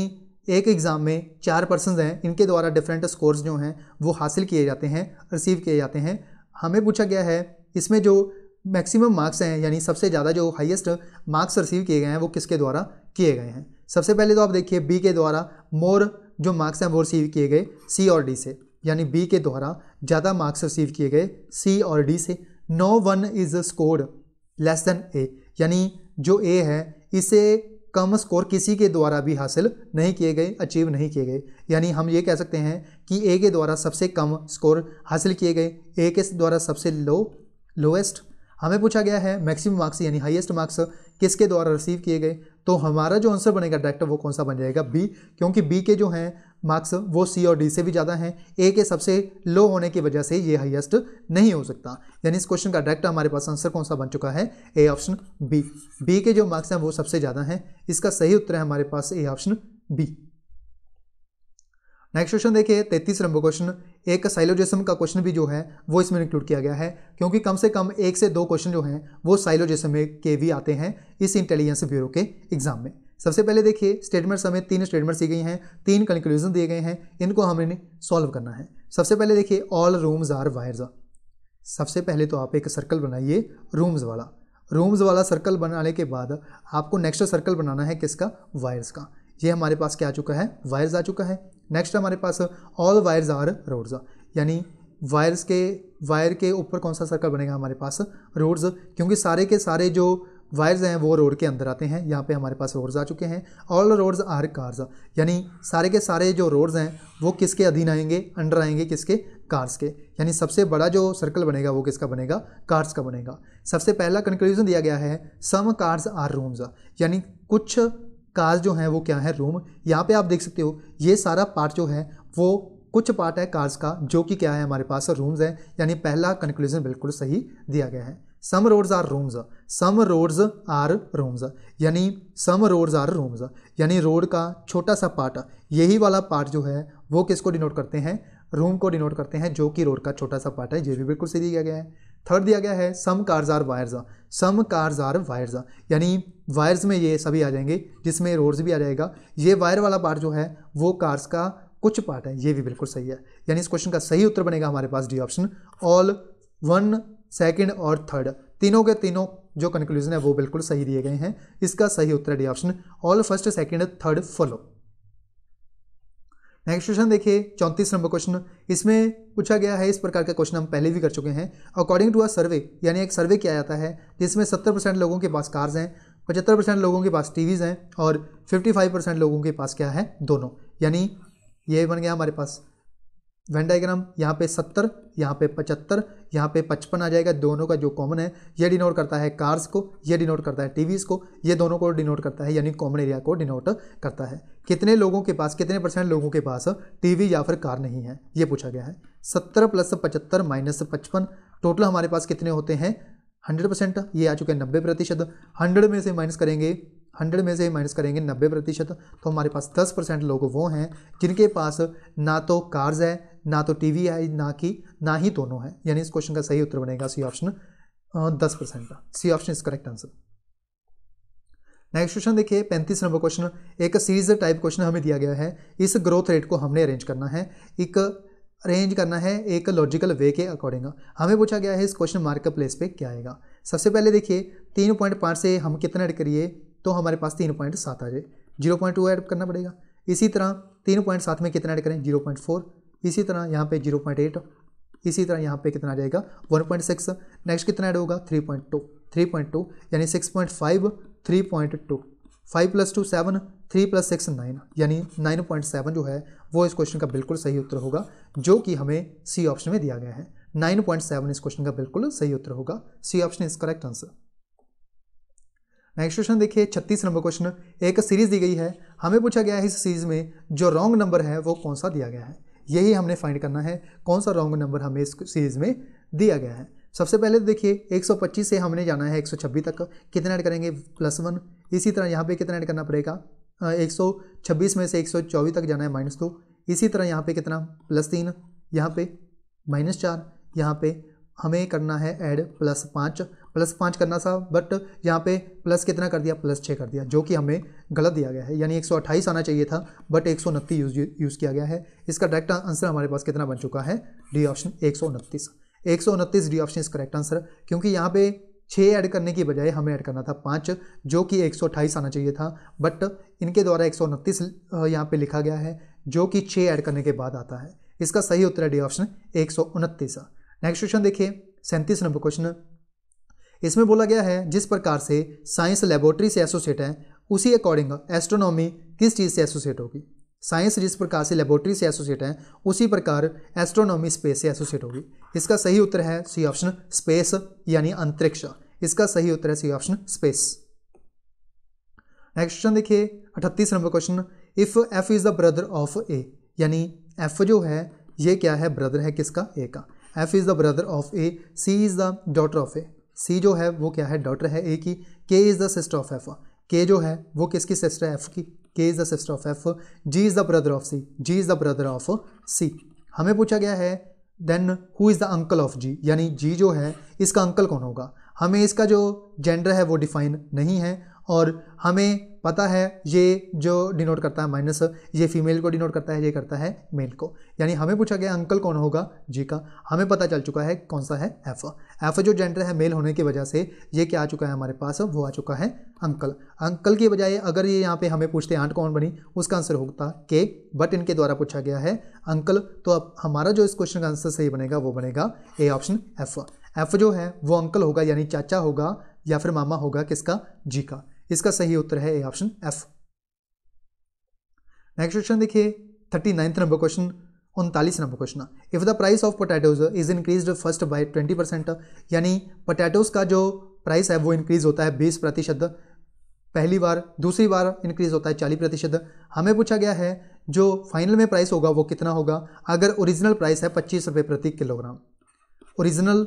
एक एग्ज़ाम में चार पर्सन हैं इनके द्वारा डिफरेंट स्कोर्स जो हैं वो हासिल किए जाते हैं रिसीव किए जाते हैं हमें पूछा गया है इसमें जो मैक्सिमम मार्क्स हैं यानी सबसे ज़्यादा जो हाईएस्ट मार्क्स रिसीव किए गए हैं वो किसके द्वारा किए गए हैं सबसे पहले तो आप देखिए बी के द्वारा मोर जो मार्क्स हैं वो रिसीव किए गए सी और डी से यानी बी के द्वारा ज़्यादा मार्क्स रिसीव किए गए सी और डी से no one is scored less than A यानी जो ए है इसे कम स्कोर किसी के द्वारा भी हासिल नहीं किए गए अचीव नहीं किए गए यानी हम ये कह सकते हैं कि ए के द्वारा सबसे कम स्कोर हासिल किए गए ए के द्वारा सबसे लो लोएस्ट हमें पूछा गया है मैक्सिमम मार्क्स यानी हाईएस्ट मार्क्स किसके द्वारा रिसीव किए गए तो हमारा जो आंसर बनेगा डायरेक्ट वो कौन सा बन जाएगा बी क्योंकि बी के जो हैं मार्क्स वो सी और डी से भी ज़्यादा हैं ए के सबसे लो होने की वजह से ये हाईएस्ट नहीं हो सकता यानी इस क्वेश्चन का डायरेक्ट हमारे पास आंसर कौन सा बन चुका है ए ऑप्शन बी बी के जो मार्क्स हैं वो सबसे ज़्यादा हैं इसका सही उत्तर है हमारे पास A option B next question देखिए तैतीस नंबर क्वेश्चन एक साइलोजेसम का क्वेश्चन भी जो है वो इसमें इंक्लूड किया गया है क्योंकि कम से कम एक से दो क्वेश्चन जो हैं वो साइलोजेसम के भी आते हैं इस इंटेलिजेंस ब्यूरो के एग्जाम में सबसे पहले देखिए स्टेटमेंट समेत तीन स्टेटमेंट्स दी गई हैं तीन कंक्लूजन दिए गए हैं इनको हमें सॉल्व करना है सबसे पहले देखिए ऑल रूम्स आर वायर्स सबसे पहले तो आप एक सर्कल बनाइए रूम्स वाला रूम्स वाला सर्कल बनाने के बाद आपको नेक्स्ट सर्कल बनाना है किसका वायर्स का ये हमारे पास क्या आ चुका है वायर्स आ चुका है नेक्स्ट हमारे पास ऑल वायर्स आर रोड्स यानी वायर्स के वायर के ऊपर कौन सा सर्कल बनेगा हमारे पास रोड्स क्योंकि सारे के सारे जो वायर्स हैं वो रोड के अंदर आते हैं यहाँ पे हमारे पास रोड्स आ चुके हैं ऑल रोड्स आर कार्स यानी सारे के सारे जो रोड्स हैं वो किसके अधीन आएंगे अंडर आएंगे किसके कार्स के यानी सबसे बड़ा जो सर्कल बनेगा वो किसका बनेगा कार्स का बनेगा सबसे पहला कंक्लूजन दिया गया है सम कार्स आर रूम्स यानी कुछ कार्स जो हैं वो क्या है रूम यहाँ पे आप देख सकते हो ये सारा पार्ट जो है वो कुछ पार्ट है कार्स का जो कि क्या है हमारे पास रूम्स हैं यानी पहला कंक्लूजन बिल्कुल सही दिया गया है some rods are rooms some rods are rooms यानी सम रोड्स आर रूम्स यानी रोड का छोटा सा पार्ट यही वाला पार्ट जो है वो किसको डिनोट करते हैं रूम को डिनोट करते हैं जो कि रोड का छोटा सा पार्ट है ये भी बिल्कुल सही दिया गया है थर्ड दिया गया है some cars are wires some cars are wires यानी वायर्स में ये सभी आ जाएंगे जिसमें रोड्स भी आ जाएगा ये वायर वाला पार्ट जो है वो कार्स का कुछ पार्ट है ये भी बिल्कुल सही है यानी इस क्वेश्चन का सही उत्तर बनेगा हमारे पास D option all one second और थर्ड तीनों के तीनों जो कंक्लूजन है वो बिल्कुल सही दिए गए हैं इसका सही उत्तर D option all first second third follow next question देखिए चौंतीस नंबर क्वेश्चन इसमें पूछा गया है इस प्रकार का क्वेश्चन हम पहले भी कर चुके हैं अकॉर्डिंग टू अ सर्वे यानी एक सर्वे किया जाता है जिसमें सत्तर परसेंट लोगों के पास कार्स हैं पचहत्तर परसेंट लोगों के पास टीवीज़ हैं और फिफ्टी फाइव परसेंट लोगों के पास क्या है दोनों यानी ये बन गया हमारे पास वेन डायग्राम यहाँ पे सत्तर यहाँ पे पचहत्तर यहाँ पे पचपन आ जाएगा दोनों का जो कॉमन है ये डिनोट करता है कार्स को ये डिनोट करता है टीवीज़ को ये दोनों को डिनोट करता है यानी कॉमन एरिया को डिनोट करता है कितने लोगों के पास कितने परसेंट लोगों के पास टीवी या फिर कार नहीं है ये पूछा गया है सत्तर प्लस पचहत्तर माइनस पचपन टोटल हमारे पास कितने होते हैं हंड्रेड परसेंट ये आ चुके हैं नब्बे प्रतिशत हंड्रेड में से माइनस करेंगे हंड्रेड में से ही माइनस करेंगे नब्बे प्रतिशत तो हमारे पास दस परसेंट लोग वो हैं जिनके पास ना तो कार्स है ना तो वी है ना कि ना ही दोनों है यानी इस क्वेश्चन का सही उत्तर बनेगा सी ऑप्शन दस परसेंट का C option is correct answer next question देखिए पैंतीस नंबर क्वेश्चन एक सीरीज टाइप क्वेश्चन हमें दिया गया है इस ग्रोथ रेट को हमने अरेंज करना है एक अरेंज करना है एक लॉजिकल वे के अकॉर्डिंग हमें पूछा गया है इस क्वेश्चन मार्क प्लेस पे क्या आएगा सबसे पहले देखिए तीन पॉइंट पाँच से हम कितना ऐड करिए तो हमारे पास तीन पॉइंट सात आ जाए जीरो पॉइंट टू ऐड करना पड़ेगा इसी तरह तीन पॉइंट सात में कितना ऐड करें जीरो पॉइंट फोर इसी तरह यहाँ पे जीरो पॉइंट एट इसी तरह यहाँ पे कितना आ जाएगा वन पॉइंट सिक्स नेक्स्ट कितना ऐड होगा three point two three point two यानी six point five three point two five plus two seven three plus six nine यानी नाइन पॉइंट सेवन जो है वो इस क्वेश्चन का बिल्कुल सही उत्तर होगा जो कि हमें सी ऑप्शन में दिया गया है नाइन पॉइंट सेवन इस क्वेश्चन का बिल्कुल सही उत्तर होगा C option is correct answer next question देखिए छत्तीस नंबर क्वेश्चन एक सीरीज़ दी गई है हमें पूछा गया है इस सीरीज़ में जो रॉन्ग नंबर है वो कौन सा दिया गया है यही हमने फाइंड करना है कौन सा रॉन्ग नंबर हमें इस सीरीज़ में दिया गया है सबसे पहले देखिए 125 से हमने जाना है 126 तक कितना ऐड करेंगे प्लस वन इसी तरह यहाँ पे कितना ऐड करना पड़ेगा 126 में से 124 तक जाना है माइनस टू इसी तरह यहाँ पे कितना प्लस तीन यहाँ पे माइनस चार यहाँ पे हमें करना है ऐड प्लस पाँच प्लस पाँच करना था बट यहाँ पे प्लस कितना कर दिया प्लस छः कर दिया जो कि हमें गलत दिया गया है यानी एक सौ अट्ठाईस आना चाहिए था बट एक सौ उनतीस यूज़ यूज़ किया गया है इसका डायरेक्ट आंसर हमारे पास कितना बन चुका है डी ऑप्शन एक सौ उनतीस एक सौ उनतीस D option is correct answer क्योंकि यहाँ पे छः ऐड करने की बजाय हमें ऐड करना था पाँच जो कि एक सौ अट्ठाईस आना चाहिए था बट इनके द्वारा एक सौ उनतीस यहाँ पर लिखा गया है जो कि छः ऐड करने के बाद आता है इसका सही उत्तर है डी ऑप्शन एक सौ उनतीस नेक्स्ट क्वेश्चन देखिए सैंतीस नंबर क्वेश्चन इसमें बोला गया है जिस प्रकार से साइंस लेबोरेटरी से एसोसिएट है उसी अकॉर्डिंग एस्ट्रोनॉमी किस चीज़ से एसोसिएट होगी साइंस जिस प्रकार से लेबोरेटरी से एसोसिएट है उसी प्रकार एस्ट्रोनॉमी स्पेस से एसोसिएट होगी इसका सही उत्तर है सी ऑप्शन स्पेस यानी अंतरिक्ष इसका सही उत्तर है C option space next question देखिए अठतीस number question if F is the brother of A यानी एफ जो है ये क्या है ब्रदर है किसका ए का F is the brother of A C is the daughter of A C जो है वो क्या है डॉटर है ए की K is the sister of F K जो है वो किसकी सिस्टर है एफ की K is the sister of F G is the brother of C G is the brother of C हमें पूछा गया है then who is the uncle of G यानी जी जो है इसका अंकल कौन होगा हमें इसका जो जेंडर है वो डिफाइन नहीं है और हमें पता है ये जो डिनोट करता है माइनस ये फीमेल को डिनोट करता है ये करता है मेल को यानी हमें पूछा गया अंकल कौन होगा जी का हमें पता चल चुका है कौन सा है एफ एफ जो जेंडर है मेल होने की वजह से ये क्या आ चुका है हमारे पास वो आ चुका है अंकल अंकल की बजाय अगर ये यहाँ पे हमें पूछते आंट कौन बनी उसका आंसर होता के बट इनके द्वारा पूछा गया है अंकल तो अब हमारा जो इस क्वेश्चन का आंसर सही बनेगा वो बनेगा ए ऑप्शन एफ एफ जो है वो अंकल होगा यानी चाचा होगा या फिर मामा होगा किसका जी का इसका सही उत्तर है A option F next question देखिए थर्टी नाइन्थ नंबर क्वेश्चन उनतालीस number question if the price of potatoes is increase first by twenty percent यानी पोटैटोज का जो प्राइस है वो इंक्रीज होता है बीस प्रतिशत पहली बार दूसरी बार इंक्रीज होता है चालीस प्रतिशत हमें पूछा गया है जो फाइनल में प्राइस होगा वो कितना होगा अगर ओरिजिनल प्राइस है पच्चीस रुपये प्रति किलोग्राम ओरिजिनल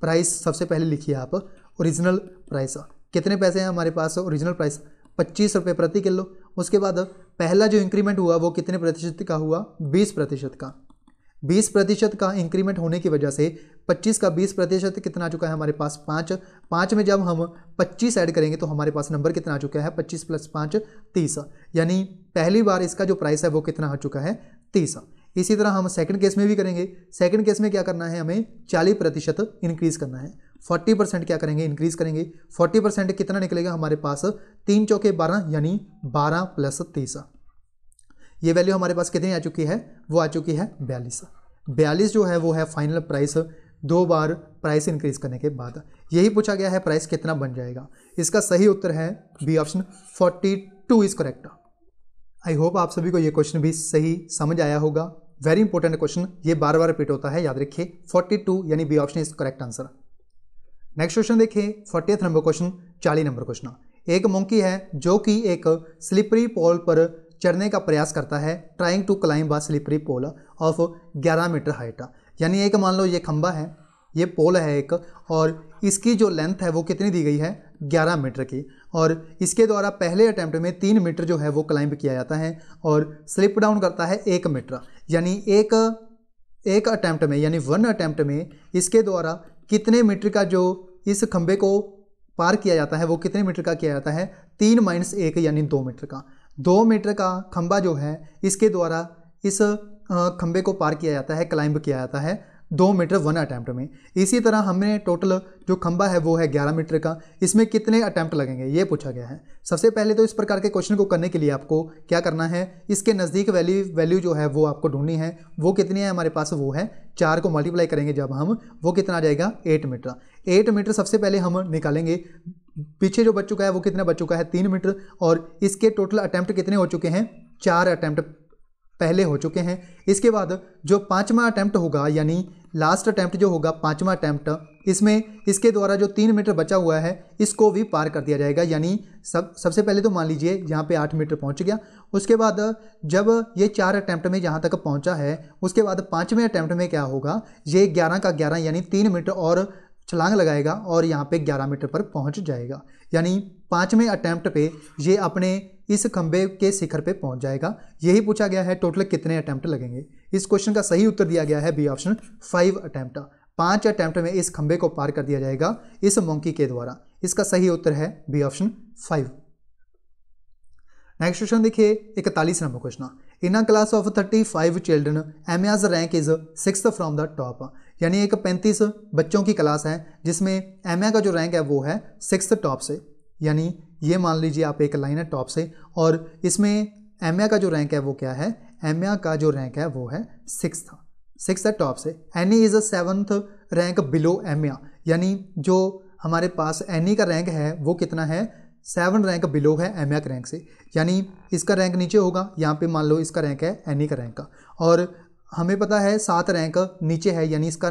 प्राइस सबसे पहले लिखिए आप ओरिजिनल प्राइस कितने पैसे हैं हमारे पास ओरिजिनल प्राइस पच्चीस रुपये प्रति किलो उसके बाद पहला जो इंक्रीमेंट हुआ वो कितने प्रतिशत का हुआ बीस प्रतिशत का बीस प्रतिशत का इंक्रीमेंट होने की वजह से पच्चीस का बीस प्रतिशत कितना आ चुका है हमारे पास पाँच पाँच में जब हम पच्चीस ऐड करेंगे तो हमारे पास नंबर कितना आ चुका है पच्चीस प्लस पाँच तीस यानी पहली बार इसका जो प्राइस है वो कितना आ चुका है तीस इसी तरह हम सेकंड केस में भी करेंगे सेकंड केस में क्या करना है हमें चालीस प्रतिशत इंक्रीज़ करना है फोर्टी परसेंट क्या करेंगे इंक्रीज़ करेंगे फोर्टी परसेंट कितना निकलेगा हमारे पास तीन चौके बारह यानी बारह प्लस तीस ये वैल्यू हमारे पास कितनी आ चुकी है वो आ चुकी है बयालीस बयालीस जो है वो है फाइनल प्राइस दो बार प्राइस इंक्रीज करने के बाद यही पूछा गया है प्राइस कितना बन जाएगा इसका सही उत्तर है B option forty two is correct I hope आप सभी को ये क्वेश्चन भी सही समझ आया होगा वेरी इंपॉर्टेंट क्वेश्चन ये बार बार रिपीट होता है याद रखिए 42 यानी B option is correct answer next question देखें फोर्टी नंबर क्वेश्चन चालीस नंबर क्वेश्चन एक मंकी है जो कि एक स्लिपरी पोल पर चढ़ने का प्रयास करता है trying to climb a slippery pole of 11 metre height यानी एक मान लो ये खंबा है ये पोल है एक और इसकी जो लेंथ है वो कितनी दी गई है 11 मीटर की और इसके द्वारा पहले अटैम्प्ट में तीन मीटर जो है वो क्लाइंब किया जाता है और स्लिप डाउन करता है एक मीटर यानी एक एक अटैम्प्ट में यानी वन अटैम्प्ट में इसके द्वारा कितने मीटर का जो इस खंबे को पार किया जाता है वो कितने मीटर का किया जाता है तीन माइनस एक यानी दो मीटर का दो मीटर का खंबा जो है इसके द्वारा इस खंबे को पार किया जाता है क्लाइंब किया जाता है दो मीटर वन अटैम्प्ट में इसी तरह हमने टोटल जो खंबा है वो है ग्यारह मीटर का इसमें कितने अटैम्प्ट लगेंगे ये पूछा गया है सबसे पहले तो इस प्रकार के क्वेश्चन को करने के लिए आपको क्या करना है इसके नज़दीक वैल्यू वैल्यू जो है वो आपको ढूंढनी है वो कितनी है हमारे पास वो है चार को मल्टीप्लाई करेंगे जब हम वो कितना आ जाएगा एट मीटर एट मीटर सबसे पहले हम निकालेंगे पीछे जो बच चुका है वो कितना बच चुका है तीन मीटर और इसके टोटल अटैम्प्ट कितने हो चुके हैं चार अटैम्प्ट पहले हो चुके हैं इसके बाद जो पाँचवा अटैम्प्ट होगा यानी लास्ट अटैम्प्ट जो होगा पाँचवा अटैम्प्ट इसमें इसके द्वारा जो तीन मीटर बचा हुआ है इसको भी पार कर दिया जाएगा यानी सब सबसे पहले तो मान लीजिए यहाँ पे आठ मीटर पहुँच गया उसके बाद जब ये चार अटैम्प्ट में जहाँ तक पहुँचा है उसके बाद पाँचवें अटैम्प्ट में क्या होगा ये ग्यारह का ग्यारह यानी तीन मीटर और छलांग लगाएगा और यहाँ पे ग्यारह मीटर पर पहुँच जाएगा यानी पाँचवें अटैम्प्ट पे ये अपने इस खंबे के शिखर पे पहुंच जाएगा यही पूछा गया है टोटल कितने अटैम्प्ट लगेंगे इस क्वेश्चन का सही उत्तर दिया गया है बी ऑप्शन फाइव अटैम्प्ट पांच अटैम्प्ट में इस खंबे को पार कर दिया जाएगा इस मोंकी के द्वारा इसका सही उत्तर है B option five next question देखिए इकतालीस number question in class of thirty five children M's rank is six from the top यानी एक पैंतीस बच्चों की क्लास है जिसमें एम का जो रैंक है वो है सिक्स टॉप से यानी ये मान लीजिए आप एक लाइन है टॉप से और इसमें एम का जो रैंक है वो क्या है एम का जो रैंक है वो है सिक्स सिक्स है टॉप से Annie is a seventh rank below M यानी जो हमारे पास एनी का रैंक है वो कितना है सेवन रैंक बिलो है एम रैंक से यानी इसका रैंक नीचे होगा यहाँ पे मान लो इसका रैंक है एनी का रैंक का और हमें पता है सात रैंक नीचे है यानी इसका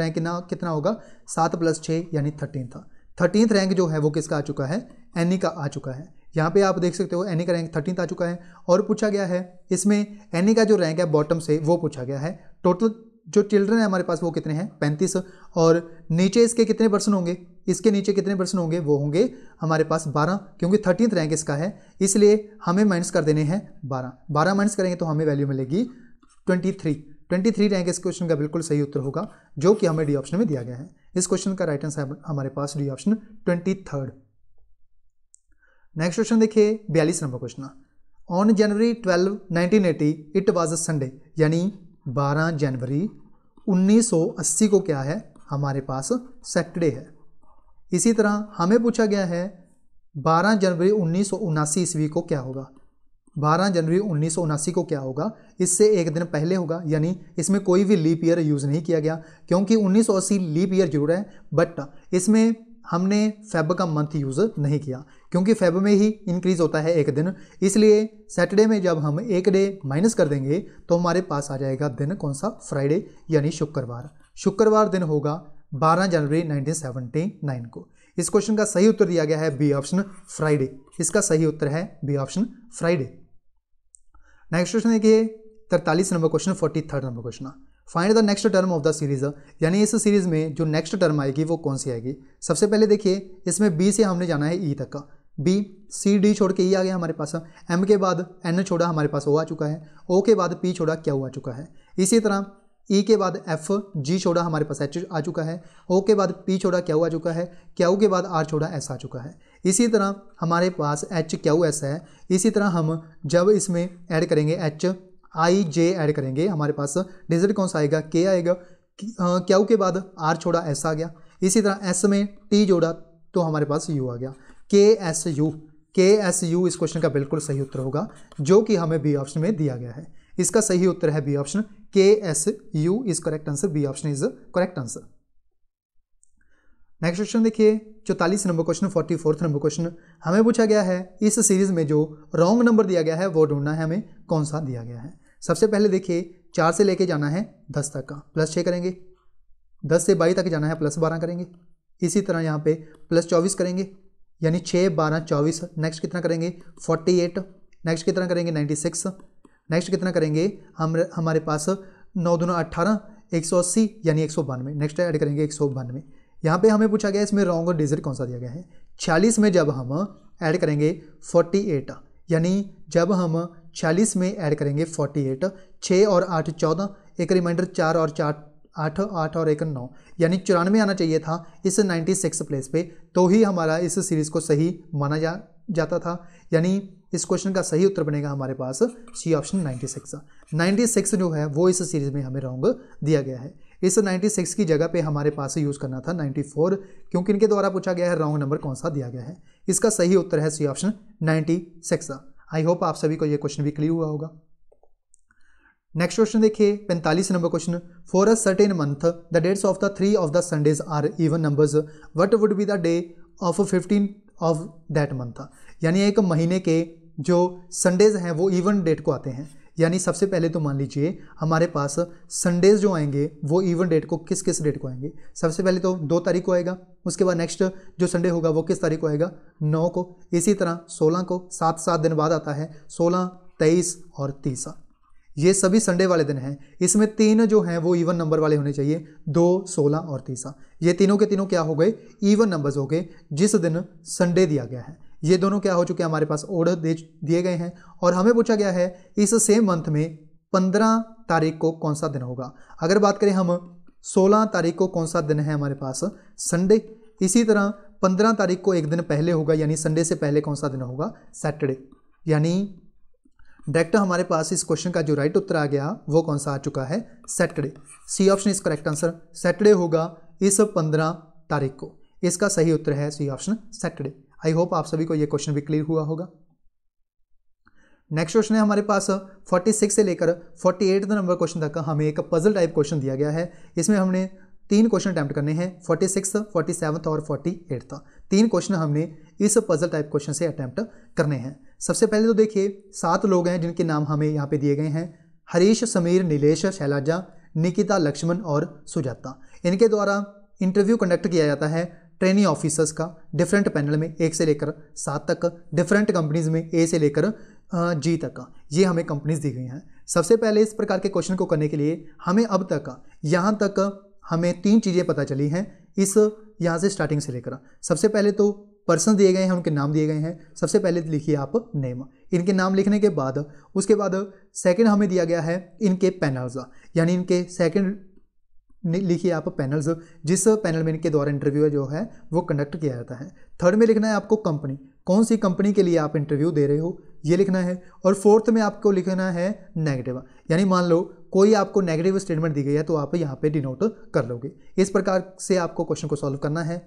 रैंक ना कितना होगा सात प्लस छः यानी थर्टीन था थर्टीन रैंक जो है वो किसका आ चुका है एनी e का आ चुका है यहाँ पे आप देख सकते हो एनी e का रैंक थर्टीन आ चुका है और पूछा गया है इसमें एनी e का जो रैंक है बॉटम से वो पूछा गया है टोटल जो चिल्ड्रन है हमारे पास वो कितने हैं पैंतीस और नीचे इसके कितने पर्सन होंगे इसके नीचे कितने पर्सन होंगे वो होंगे हमारे पास बारह क्योंकि थर्टीन रैंक इसका है इसलिए हमें माइनस कर देने हैं बारह बारह माइनस करेंगे तो हमें वैल्यू मिलेगी twenty three twenty three rank इस क्वेश्चन का बिल्कुल सही उत्तर होगा जो कि हमें डी ऑप्शन में दिया गया है इस क्वेश्चन का राइट आंसर हमारे पास D option twenty third next question देखिए बयालीस number question on January twelve nineteen eighty it was a Sunday यानी बारह जनवरी उन्नीस सौ अस्सी को क्या है हमारे पास सैटरडे है इसी तरह हमें पूछा गया है बारह जनवरी उन्नीस सौ उनासी ईस्वी को क्या होगा 12 जनवरी उन्नीस को क्या होगा इससे एक दिन पहले होगा यानी इसमें कोई भी लीप ईयर यूज़ नहीं किया गया क्योंकि उन्नीस लीप ईयर जरूर है बट इसमें हमने फेब का मंथ यूज़ नहीं किया क्योंकि फेब में ही इंक्रीज़ होता है एक दिन इसलिए सैटरडे में जब हम एक डे माइनस कर देंगे तो हमारे पास आ जाएगा दिन कौन सा फ्राइडे यानी शुक्रवार शुक्रवार दिन होगा 12 जनवरी 1979 को इस क्वेश्चन का सही उत्तर दिया गया है बी ऑप्शन फ्राइडे इसका सही उत्तर है B option Friday next question देखिए तरतालीस number question forty third number question find the next term of the series यानी इस सीरीज में जो नेक्स्ट टर्म आएगी वो कौन सी आएगी सबसे पहले देखिए इसमें बी से हमने जाना है ई e तक का बी सी डी छोड़ के ई e आ गया हमारे पास एम के बाद एन छोड़ा हमारे पास ओ आ चुका है ओ के बाद पी छोड़ा क्या हुआ चुका है इसी तरह ई e के बाद एफ जी छोड़ा हमारे पास एच आ चुका है ओ के बाद पी छोड़ा क्या हुआ चुका है क्या के बाद आर छोड़ा एस आ चुका है इसी तरह हमारे पास एच क्यू एस है इसी तरह हम जब इसमें ऐड करेंगे एच आई जे ऐड करेंगे हमारे पास डिजिट कौन सा आएगा के आएगा क्यू के बाद आर छोड़ा एस आ गया इसी तरह एस में टी जोड़ा तो हमारे पास यू आ गया K S U K S U इस क्वेश्चन का बिल्कुल सही उत्तर होगा जो कि हमें बी ऑप्शन में दिया गया है इसका सही उत्तर है B option K S U is correct answer B option is correct answer next question देखिए चौतालीस number question forty fourth number question हमें पूछा गया है इस सीरीज में जो रॉन्ग नंबर दिया गया है वो ढूंढना है हमें कौन सा दिया गया है सबसे पहले देखिए चार से लेके जाना है दस तक का प्लस छः करेंगे दस से बाईस तक जाना है प्लस बारह करेंगे इसी तरह यहाँ पे प्लस चौबीस करेंगे यानी छः बारह चौबीस नेक्स्ट कितना करेंगे फोर्टी एट नेक्स्ट कितना करेंगे नाइन्टी सिक्स नेक्स्ट कितना करेंगे हम हमारे पास नौ दोनों अट्ठारह एक सौ अस्सी यानी एक सौ बानवे नेक्स्ट ऐड करेंगे एक सौ बानवे यहाँ पे हमें पूछा गया इसमें रॉन्ग और डिजिट कौन सा दिया गया है छियालीस में जब हम ऐड करेंगे फोर्टी एट यानी जब हम छियालीस में ऐड करेंगे फोर्टी एट छः और आठ चौदह एक रिमाइंडर चार और चार आठ आठ और एक नौ यानी चौरानवे आना चाहिए था इस नाइन्टी सिक्स प्लेस पे तो ही हमारा इस सीरीज़ को सही माना जा जाता था यानी इस क्वेश्चन का सही उत्तर बनेगा हमारे पास सी ऑप्शन 96 96 जो है वो इस सीरीज़ में हमें रॉन्ग दिया गया है इस 96 की जगह पे हमारे पास यूज़ करना था 94 क्योंकि इनके द्वारा पूछा गया है रॉन्ग नंबर कौन सा दिया गया है इसका सही उत्तर है C option six I hope आप सभी को ये क्वेश्चन भी क्लियर हुआ होगा नेक्स्ट क्वेश्चन देखिए पैंतालीस number question for a certain month the dates of the three of the Sundays are even numbers what would be the day of fifteen of that month यानी एक महीने के जो संडेज हैं वो इवन डेट को आते हैं यानी सबसे पहले तो मान लीजिए हमारे पास संडेज जो आएंगे वो इवन डेट को किस किस डेट को आएंगे सबसे पहले तो दो तारीख को आएगा उसके बाद नेक्स्ट जो संडे होगा वो किस तारीख को आएगा नौ को इसी तरह सोलह को सात सात दिन बाद आता है सोलह तेईस और तीसरा ये सभी संडे वाले दिन हैं इसमें तीन जो हैं वो इवन नंबर वाले होने चाहिए दो सोलह और तीसरा ये तीनों के तीनों क्या हो गए इवन नंबर्स हो गए जिस दिन संडे दिया गया है ये दोनों क्या हो चुके हैं हमारे पास ऑर्डर दे दिए गए हैं और हमें पूछा गया है इस सेम मंथ में पंद्रह तारीख को कौन सा दिन होगा अगर बात करें हम सोलह तारीख को कौन सा दिन है हमारे पास संडे इसी तरह पंद्रह तारीख को एक दिन पहले होगा यानी संडे से पहले कौन सा दिन होगा सैटरडे यानी डायरेक्ट हमारे पास इस क्वेश्चन का जो राइट उत्तर आ गया वो कौन सा आ चुका है Saturday C option is correct answer Saturday होगा इस पंद्रह तारीख को इसका सही उत्तर है C option Saturday I hope आप सभी को ये क्वेश्चन भी क्लियर हुआ होगा नेक्स्ट क्वेश्चन है हमारे पास 46 से लेकर 48 नंबर क्वेश्चन तक हमें एक पजल टाइप क्वेश्चन दिया गया है इसमें हमने तीन क्वेश्चन अटैम्प्ट करने हैं 46, 47 और 48 तीन क्वेश्चन हमने इस पजल टाइप क्वेश्चन से अटैम्प्ट करने हैं सबसे पहले तो देखिए सात लोग हैं जिनके नाम हमें यहाँ पे दिए गए हैं हरीश समीर नीलेश शैलाजा निकिता लक्ष्मण और सुजाता इनके द्वारा इंटरव्यू कंडक्ट किया जाता है ट्रेनिंग ऑफिसर्स का डिफरेंट पैनल में एक से लेकर सात तक डिफरेंट कंपनीज में ए से लेकर जी तक का ये हमें कंपनीज दी गई हैं सबसे पहले इस प्रकार के क्वेश्चन को करने के लिए हमें अब तक यहाँ तक हमें तीन चीज़ें पता चली हैं इस यहाँ से स्टार्टिंग से लेकर सबसे पहले तो पर्सन दिए गए हैं उनके नाम दिए गए हैं सबसे पहले लिखिए आप नेम इनके नाम लिखने के बाद उसके बाद सेकंड हमें दिया गया है इनके पैनल्स यानी इनके सेकंड लिखिए आप पैनल्स जिस पैनल में इनके द्वारा इंटरव्यू जो है वो कंडक्ट किया जाता है थर्ड में लिखना है आपको कंपनी कौन सी कंपनी के लिए आप इंटरव्यू दे रहे हो ये लिखना है और फोर्थ में आपको लिखना है नेगेटिव यानी मान लो कोई आपको नेगेटिव स्टेटमेंट दी गई है तो आप यहाँ पे डिनोट कर लोगे इस प्रकार से आपको क्वेश्चन को सॉल्व करना है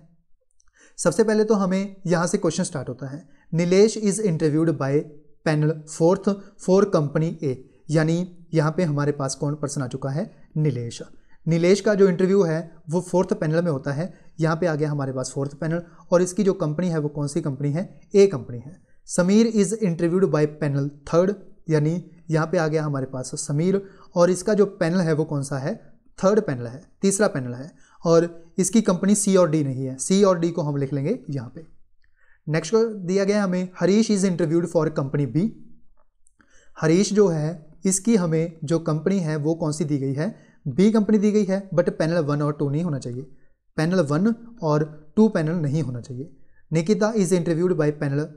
सबसे पहले तो हमें यहाँ से क्वेश्चन स्टार्ट होता है Nilesh is interviewed by panel fourth for company A यानी यहाँ पे हमारे पास कौन पर्सन आ चुका है नीलेश नीलेश का जो इंटरव्यू है वो फोर्थ पैनल में होता है यहाँ पे आ गया हमारे पास फोर्थ पैनल और इसकी जो कंपनी है वो कौन सी कंपनी है ए कंपनी है Sameer is interviewed by panel third यानी यहाँ पे आ गया हमारे पास समीर और इसका जो पैनल है वो कौन सा है थर्ड पैनल है तीसरा पैनल है और इसकी कंपनी सी और डी नहीं है सी और डी को हम लिख लेंगे यहाँ पे नेक्स्ट दिया गया हमें Harish is interviewed for company B Harish जो है इसकी हमें जो कंपनी है वो कौन सी दी गई है बी कंपनी दी गई है बट पैनल वन और टू नहीं होना चाहिए पैनल वन और टू पैनल नहीं होना चाहिए Nikita is interviewed by panel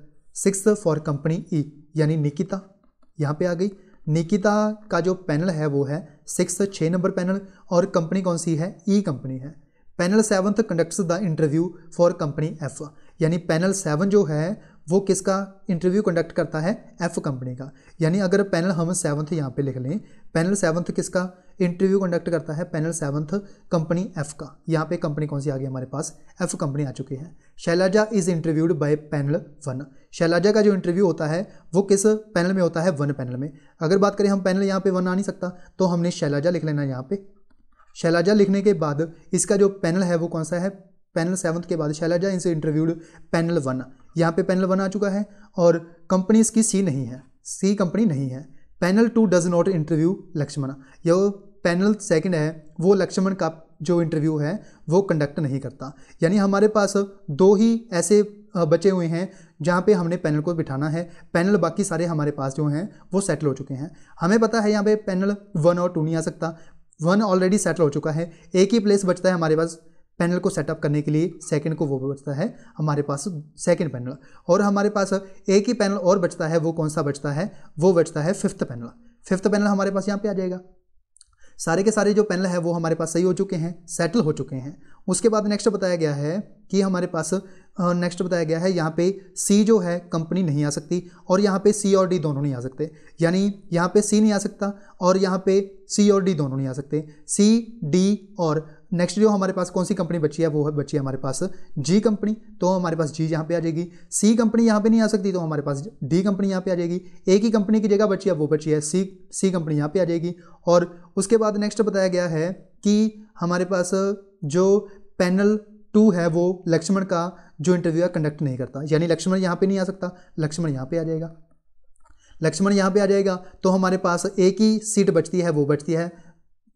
six for company E यानी निकिता यहाँ पे आ गई निकिता का जो पैनल है वो है सिक्स छः नंबर पैनल और कंपनी कौन सी है ई e कंपनी है panel seventh conducts the interview for company F यानी पैनल सेवन जो है वो किसका इंटरव्यू कंडक्ट करता है एफ कंपनी का यानी अगर पैनल हम सेवन्थ यहाँ पे लिख लें पैनल सेवन्थ किसका इंटरव्यू कंडक्ट करता है पैनल सेवन्थ कंपनी एफ का यहाँ पे कंपनी कौन सी आ गई हमारे पास एफ कंपनी आ चुकी है Shailaja is interviewed by panel one Shailaja का जो इंटरव्यू होता है वो किस पैनल में होता है वन पैनल में अगर बात करें हम पैनल यहाँ पे वन आ नहीं सकता तो हमने शैलाजा लिख लेना यहाँ पे शैलाजा लिखने के बाद इसका जो पैनल है वो कौन सा है पैनल सेवन्थ के बाद शैलजा इनसे इंटरव्यूड पैनल वन यहाँ पे पैनल वन आ चुका है और कंपनी इसकी सी नहीं है सी कंपनी नहीं है panel two does not interview Lakshman यह पैनल सेकंड है वो लक्ष्मण का जो इंटरव्यू है वो कंडक्ट नहीं करता यानी हमारे पास दो ही ऐसे बचे हुए हैं जहाँ पे हमने पैनल को बिठाना है पैनल बाकी सारे हमारे पास जो हैं वो सेटल हो चुके हैं हमें पता है यहाँ पे पैनल वन और टू नहीं आ सकता वन ऑलरेडी सेटल हो चुका है एक ही प्लेस बचता है हमारे पास पैनल को सेटअप करने के लिए सेकंड को वो बचता है हमारे पास सेकंड पैनल और हमारे पास एक ही पैनल और बचता है वो कौन सा बचता है वो बचता है फिफ्थ पैनल फिफ्थ पैनल हमारे पास यहाँ पे आ जाएगा सारे के सारे जो पैनल है वो हमारे पास सही हो चुके हैं सेटल हो चुके हैं उसके बाद नेक्स्ट बताया गया है कि हमारे पास नेक्स्ट बताया गया है यहाँ पे सी जो है कंपनी नहीं आ सकती और यहाँ पे सी और डी दोनों नहीं आ सकते यानी यहाँ पे सी नहीं आ सकता और यहाँ पे सी और डी दोनों नहीं आ सकते सी डी और नेक्स्ट जो हमारे पास कौन सी कंपनी बची है वो है बची है हमारे पास जी कंपनी तो हमारे पास जी यहाँ पे आ जाएगी सी कंपनी यहाँ पे नहीं आ सकती तो हमारे पास डी कंपनी यहाँ पे आ जाएगी एक ही कंपनी की जगह बची है वो बची है सी सी कंपनी यहाँ पे आ जाएगी और उसके बाद नेक्स्ट बताया गया है कि हमारे पास जो पैनल टू है वो लक्ष्मण का जो इंटरव्यू है कंडक्ट नहीं करता यानी लक्ष्मण यहाँ पे नहीं आ सकता लक्ष्मण यहाँ पे आ जाएगा लक्ष्मण यहाँ पे आ जाएगा तो हमारे पास एक ही सीट बचती है वो बचती है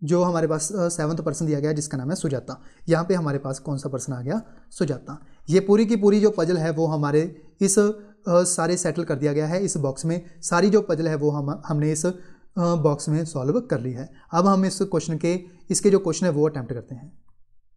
जो हमारे पास सेवन्थ पर्सन दिया गया जिसका नाम है सुजाता यहाँ पे हमारे पास कौन सा पर्सन आ गया सुजाता ये पूरी की पूरी जो पजल है वो हमारे इस सारे सेटल कर दिया गया है इस बॉक्स में सारी जो पजल है वो हम हमने इस बॉक्स में सॉल्व कर ली है अब हम इस क्वेश्चन के इसके जो क्वेश्चन है वो अटैम्प्ट करते हैं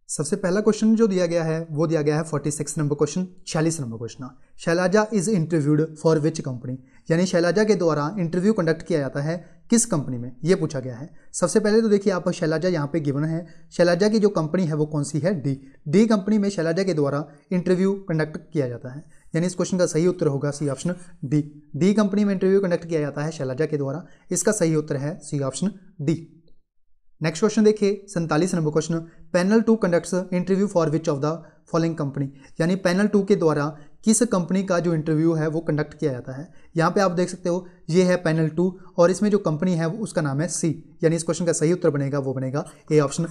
सबसे पहला क्वेश्चन जो दिया गया है वो दिया गया है फोर्टी सिक्स नंबर क्वेश्चन छियालीस number question Shailaja is interviewed for which company यानी शैलाजा के द्वारा इंटरव्यू कंडक्ट किया जाता है किस कंपनी में ये पूछा गया है सबसे पहले तो देखिए आप शैलाजा यहाँ पे गिवन है शैलाजा की जो कंपनी है वो कौन सी है डी डी कंपनी में शैलाजा के द्वारा इंटरव्यू कंडक्ट किया जाता है यानी इस क्वेश्चन का सही उत्तर होगा C option D D company में इंटरव्यू कंडक्ट किया जाता है शैलाजा के द्वारा इसका सही उत्तर है C option D next question देखिए सैंतालीस number question panel two conducts interview for which of the following company यानी पैनल टू के द्वारा किस कंपनी का जो इंटरव्यू है वो कंडक्ट किया जाता है यहाँ पे आप देख सकते हो ये है पैनल टू और इसमें जो कंपनी है उसका नाम है सी यानी इस क्वेश्चन का सही उत्तर बनेगा वो बनेगा A option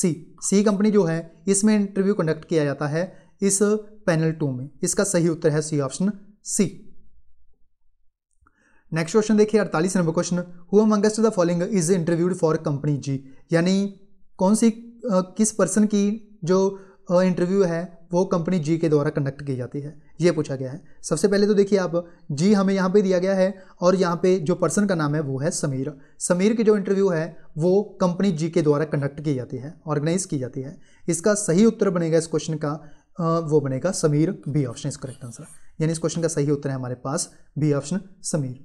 C C company जो है इसमें इंटरव्यू कंडक्ट किया जाता है इस पैनल टू में इसका सही उत्तर है C option C next question देखिए अड़तालीस number question who amongst the following is interviewed for company G यानी कौन सी किस पर्सन की जो इंटरव्यू है वो कंपनी जी के द्वारा कंडक्ट की जाती है ये पूछा गया है सबसे पहले तो देखिए आप जी हमें यहाँ पे दिया गया है और यहाँ पे जो पर्सन का नाम है वो है समीर समीर की जो इंटरव्यू है वो कंपनी जी के द्वारा कंडक्ट की जाती है ऑर्गेनाइज की जाती है इसका सही उत्तर बनेगा इस क्वेश्चन का वो बनेगा Sameer B option is correct answer यानी इस क्वेश्चन का सही उत्तर है हमारे पास B option Sameer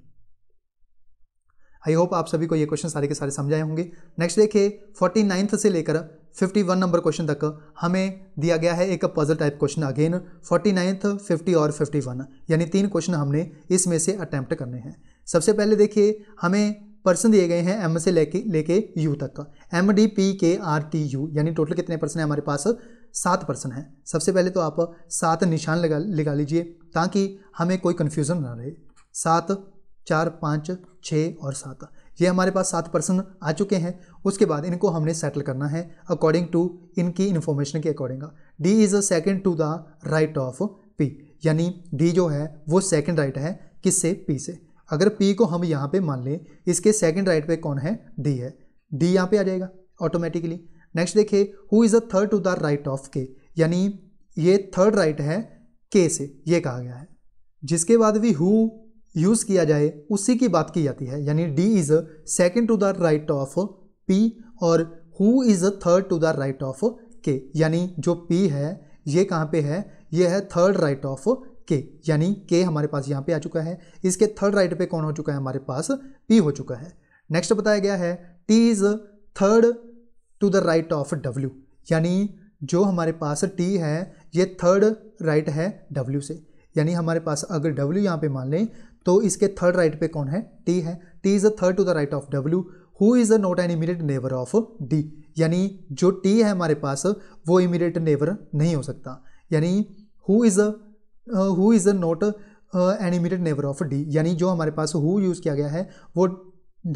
I hope आप सभी को ये क्वेश्चन सारे के सारे समझाए होंगे नेक्स्ट देखिए फोर्टी नाइन्थ से लेकर फिफ्टी वन नंबर क्वेश्चन तक हमें दिया गया है एक puzzle type question again forty ninth fifty और फिफ्टी वन यानी तीन क्वेश्चन हमने इसमें से अटैम्प्ट करने हैं सबसे पहले देखिए हमें पर्सन दिए गए हैं एम से लेके लेके यू तक का M D P K R T U यानी टोटल कितने पर्सन है हमारे पास सात पर्सन है सबसे पहले तो आप सात निशान लगा लगा लीजिए ताकि हमें कोई कन्फ्यूज़न ना रहे सात चार पाँच छः और सात ये हमारे पास सात पर्सन आ चुके हैं उसके बाद इनको हमने सेटल करना है अकॉर्डिंग टू इनकी इन्फॉर्मेशन के according D is a second to the right of P यानी डी जो है वो सेकेंड राइट right है किससे पी से अगर पी को हम यहाँ पे मान लें इसके सेकेंड राइट पे कौन है डी है डी यहाँ पे आ जाएगा ऑटोमेटिकली नेक्स्ट देखिए who is a third to the right of K यानी ये थर्ड राइट right है के से ये कहा गया है जिसके बाद भी हु यूज़ किया जाए उसी की बात की जाती है यानी D is second to the right of P और who is third to the right of K यानी जो पी है ये कहाँ पे है ये है थर्ड राइट ऑफ के यानी के हमारे पास यहाँ पे आ चुका है इसके थर्ड राइट पे कौन हो चुका है हमारे पास पी हो चुका है नेक्स्ट बताया गया है T is third to the right of W यानी जो हमारे पास टी है ये थर्ड राइट है डब्ल्यू से यानी हमारे पास अगर डब्ल्यू यहाँ पे मान लें तो इसके थर्ड राइट पे कौन है टी है T is a third to the right of W who is a not an immediate neighbour of D यानी जो टी है हमारे पास वो इमीडिएट नेवर नहीं हो सकता यानी who is a who is a not an immediate neighbour of D यानी जो हमारे पास हु यूज़ किया गया है वो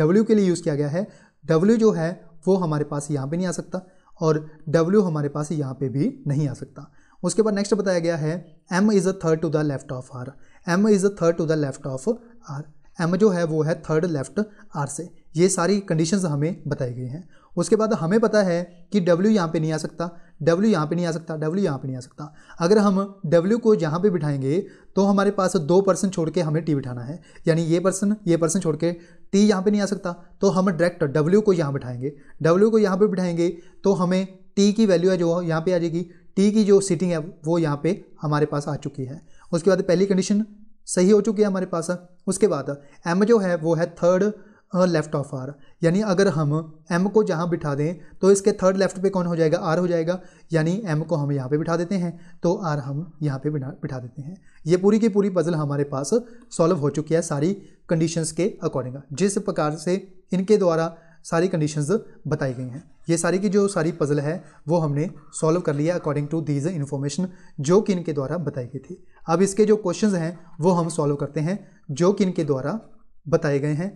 डब्ल्यू के लिए यूज़ किया गया है डब्ल्यू जो है वो हमारे पास यहाँ पे नहीं आ सकता और डब्ल्यू हमारे पास यहाँ पे भी नहीं आ सकता उसके बाद नेक्स्ट बताया गया है M is a third to the left of R M is the third to the left of R M जो है वो है थर्ड लेफ्ट आर से ये सारी कंडीशंस हमें बताई गई हैं उसके बाद हमें पता है कि डब्ल्यू यहाँ पे नहीं आ सकता डब्ल्यू यहाँ पे नहीं आ सकता डब्ल्यू यहाँ पे नहीं आ सकता अगर हम डब्ल्यू को यहाँ पे बिठाएंगे तो हमारे पास दो पर्सन छोड़ के हमें टी बिठाना है यानी ये पर्सन ये पर्सन छोड़ के टी यहाँ पे नहीं आ सकता तो हम डायरेक्ट डब्ल्यू को यहाँ बिठाएंगे डब्ल्यू को यहाँ पे बिठाएंगे तो हमें टी की वैल्यू है जो यहाँ पे आ जाएगी टी की जो सीटिंग है वो यहाँ पे हमारे पास आ चुकी है उसके बाद पहली कंडीशन सही हो चुकी है हमारे पास उसके बाद एम जो है वो है थर्ड लेफ्ट ऑफ आर यानी अगर हम एम को जहाँ बिठा दें तो इसके थर्ड लेफ्ट पे कौन हो जाएगा आर हो जाएगा यानी एम को हम यहाँ पे बिठा देते हैं तो आर हम यहाँ पे बिठा देते हैं ये पूरी की पूरी पज़ल हमारे पास सॉल्व हो चुकी है सारी कंडीशंस के अकॉर्डिंग जिस प्रकार से इनके द्वारा सारी कंडीशंस बताई गई हैं ये सारी की जो सारी पज़ल है वो हमने सॉल्व कर लिया अकॉर्डिंग टू दीज इन्फॉर्मेशन जो कि इनके द्वारा बताई गई थी अब इसके जो क्वेश्चन हैं वो हम सॉल्व करते हैं जो कि इनके द्वारा बताए गए हैं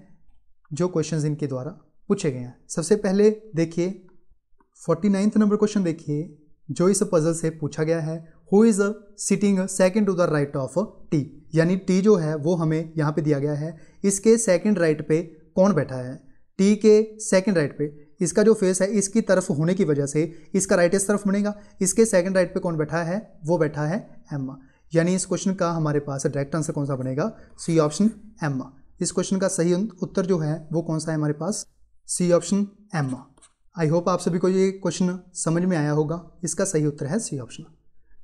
जो क्वेश्चन इनके द्वारा पूछे गए हैं सबसे पहले देखिए फोर्टी नाइन्थ नंबर क्वेश्चन देखिए जो इस पज़ल से पूछा गया है who is sitting second to the right of T यानी टी जो है वो हमें यहाँ पे दिया गया है इसके सेकेंड राइट पे कौन बैठा है टी के सेकेंड राइट पे इसका जो फेस है इसकी तरफ होने की वजह से इसका राइट इस तरफ बनेगा इसके सेकंड राइट पे कौन बैठा है वो बैठा है एम्मा यानी इस क्वेश्चन का हमारे पास डायरेक्ट आंसर कौन सा बनेगा सी ऑप्शन एम्मा इस क्वेश्चन का सही उत्तर जो है वो कौन सा है हमारे पास C option Emma I hope आप सभी को ये क्वेश्चन समझ में आया होगा इसका सही उत्तर है सी ऑप्शन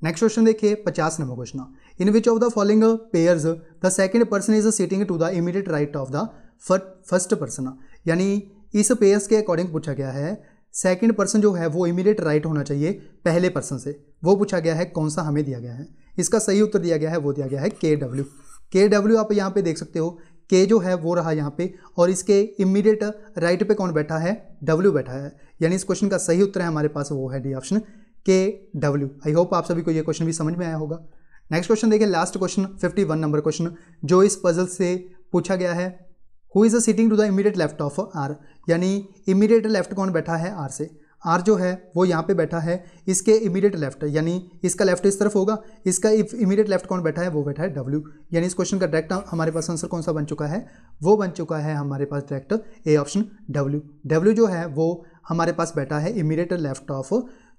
नेक्स्ट क्वेश्चन देखिए पचास number question in which of the following pairs the second person is sitting to the immediate right of the first person यानी इस पेयर्स के अकॉर्डिंग पूछा गया है सेकेंड पर्सन जो है वो इमीडिएट राइट होना चाहिए पहले पर्सन से वो पूछा गया है कौन सा हमें दिया गया है इसका सही उत्तर दिया गया है वो दिया गया है के डब्ल्यू के डब्ल्यू आप यहाँ पे देख सकते हो के जो है वो रहा यहाँ पे और इसके इमीडिएट राइट पे कौन बैठा है डब्ल्यू बैठा है यानी इस क्वेश्चन का सही उत्तर है हमारे पास वो है D option K W I hope आप सभी को ये क्वेश्चन भी समझ में आया होगा नेक्स्ट क्वेश्चन देखिए last question fifty number question जो इस पजल से पूछा गया है who is a sitting to the immediate left of R यानी इमीडिएट लेफ्ट कौन बैठा है आर से आर जो है वो यहाँ पे बैठा है इसके इमीडिएट लेफ्ट यानी इसका लेफ्ट इस तरफ होगा इसका इमीडिएट लेफ्ट कौन बैठा है वो बैठा है डब्ल्यू यानी इस क्वेश्चन का डायरेक्ट हमारे पास आंसर कौन सा बन चुका है वो बन चुका है हमारे पास direct A option W W जो है वो हमारे पास बैठा है इमीडिएट लेफ्ट ऑफ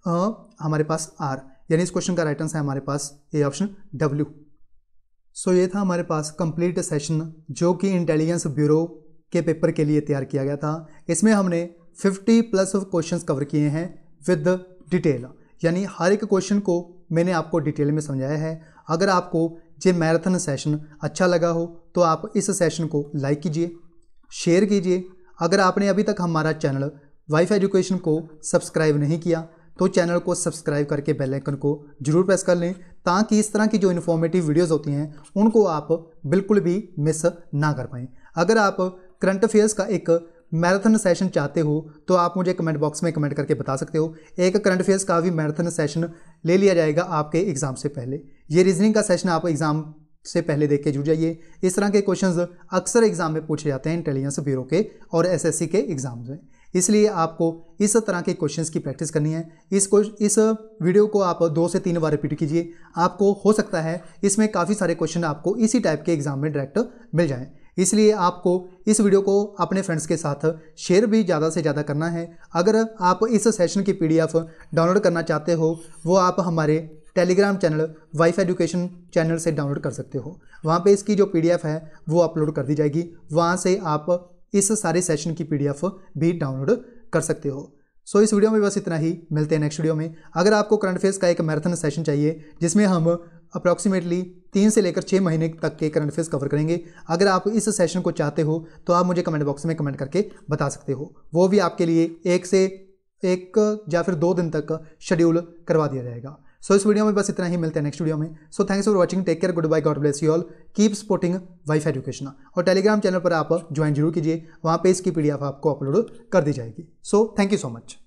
हमारे पास आर यानी इस क्वेश्चन का राइट आंसर है हमारे पास ए ऑप्शन डब्ल्यू सो ये था हमारे पास कंप्लीट सेशन जो कि इंटेलिजेंस ब्यूरो के पेपर के लिए तैयार किया गया था इसमें हमने 50 प्लस ऑफ क्वेश्चंस कवर किए हैं विद डिटेल यानी हर एक क्वेश्चन को मैंने आपको डिटेल में समझाया है अगर आपको ये मैराथन सेशन अच्छा लगा हो तो आप इस सेशन को लाइक कीजिए शेयर कीजिए अगर आपने अभी तक हमारा चैनल वाइफ एजुकेशन को सब्सक्राइब नहीं किया तो चैनल को सब्सक्राइब करके बेल आइकन को जरूर प्रेस कर लें ताकि इस तरह की जो इन्फॉर्मेटिव वीडियोस होती हैं उनको आप बिल्कुल भी मिस ना कर पाएँ अगर आप करंट अफेयर्स का एक मैराथन सेशन चाहते हो तो आप मुझे कमेंट बॉक्स में कमेंट करके बता सकते हो एक करंट अफेयर्स का भी मैराथन सेशन ले लिया जाएगा आपके एग्ज़ाम से पहले ये रीजनिंग का सेशन आप एग्ज़ाम से पहले देख के जुड़ जाइए इस तरह के क्वेश्चंस अक्सर एग्ज़ाम में पूछे जाते हैं इंटेलिजेंस ब्यूरो के और एसएससी के एग्ज़ाम्स में इसलिए आपको इस तरह के क्वेश्चंस की प्रैक्टिस करनी है इस इस वीडियो को आप दो से तीन बार रिपीट कीजिए आपको हो सकता है इसमें काफ़ी सारे क्वेश्चन आपको इसी टाइप के एग्जाम में डायरेक्ट मिल जाएँ इसलिए आपको इस वीडियो को अपने फ्रेंड्स के साथ शेयर भी ज़्यादा से ज़्यादा करना है अगर आप इस सेशन की पीडीएफ डाउनलोड करना चाहते हो वो आप हमारे Telegram channel Wife Education channel से डाउनलोड कर सकते हो वहाँ पे इसकी जो पीडीएफ है वो अपलोड कर दी जाएगी वहाँ से आप इस सारे सेशन की पीडीएफ भी डाउनलोड कर सकते हो सो so, इस वीडियो में बस इतना ही मिलते हैं नेक्स्ट वीडियो में अगर आपको करंट अफेयर्स का एक मैराथन सेशन चाहिए जिसमें हम अप्रॉक्सीमेटली तीन से लेकर छः महीने तक के करंट अफेयर्स कवर करेंगे अगर आप इस सेशन को चाहते हो तो आप मुझे कमेंट बॉक्स में कमेंट करके बता सकते हो वो भी आपके लिए एक से एक या फिर दो दिन तक शेड्यूल करवा दिया जाएगा सो इस वीडियो में बस इतना ही मिलते हैं नेक्स्ट वीडियो में so thanks for watching take care good bye God bless you all keep supporting Wife Education और टेलीग्राम चैनल पर आप ज्वाइन जरूर कीजिए वहाँ पे इसकी पीडीएफ आपको अपलोड कर दी जाएगी so thank you so much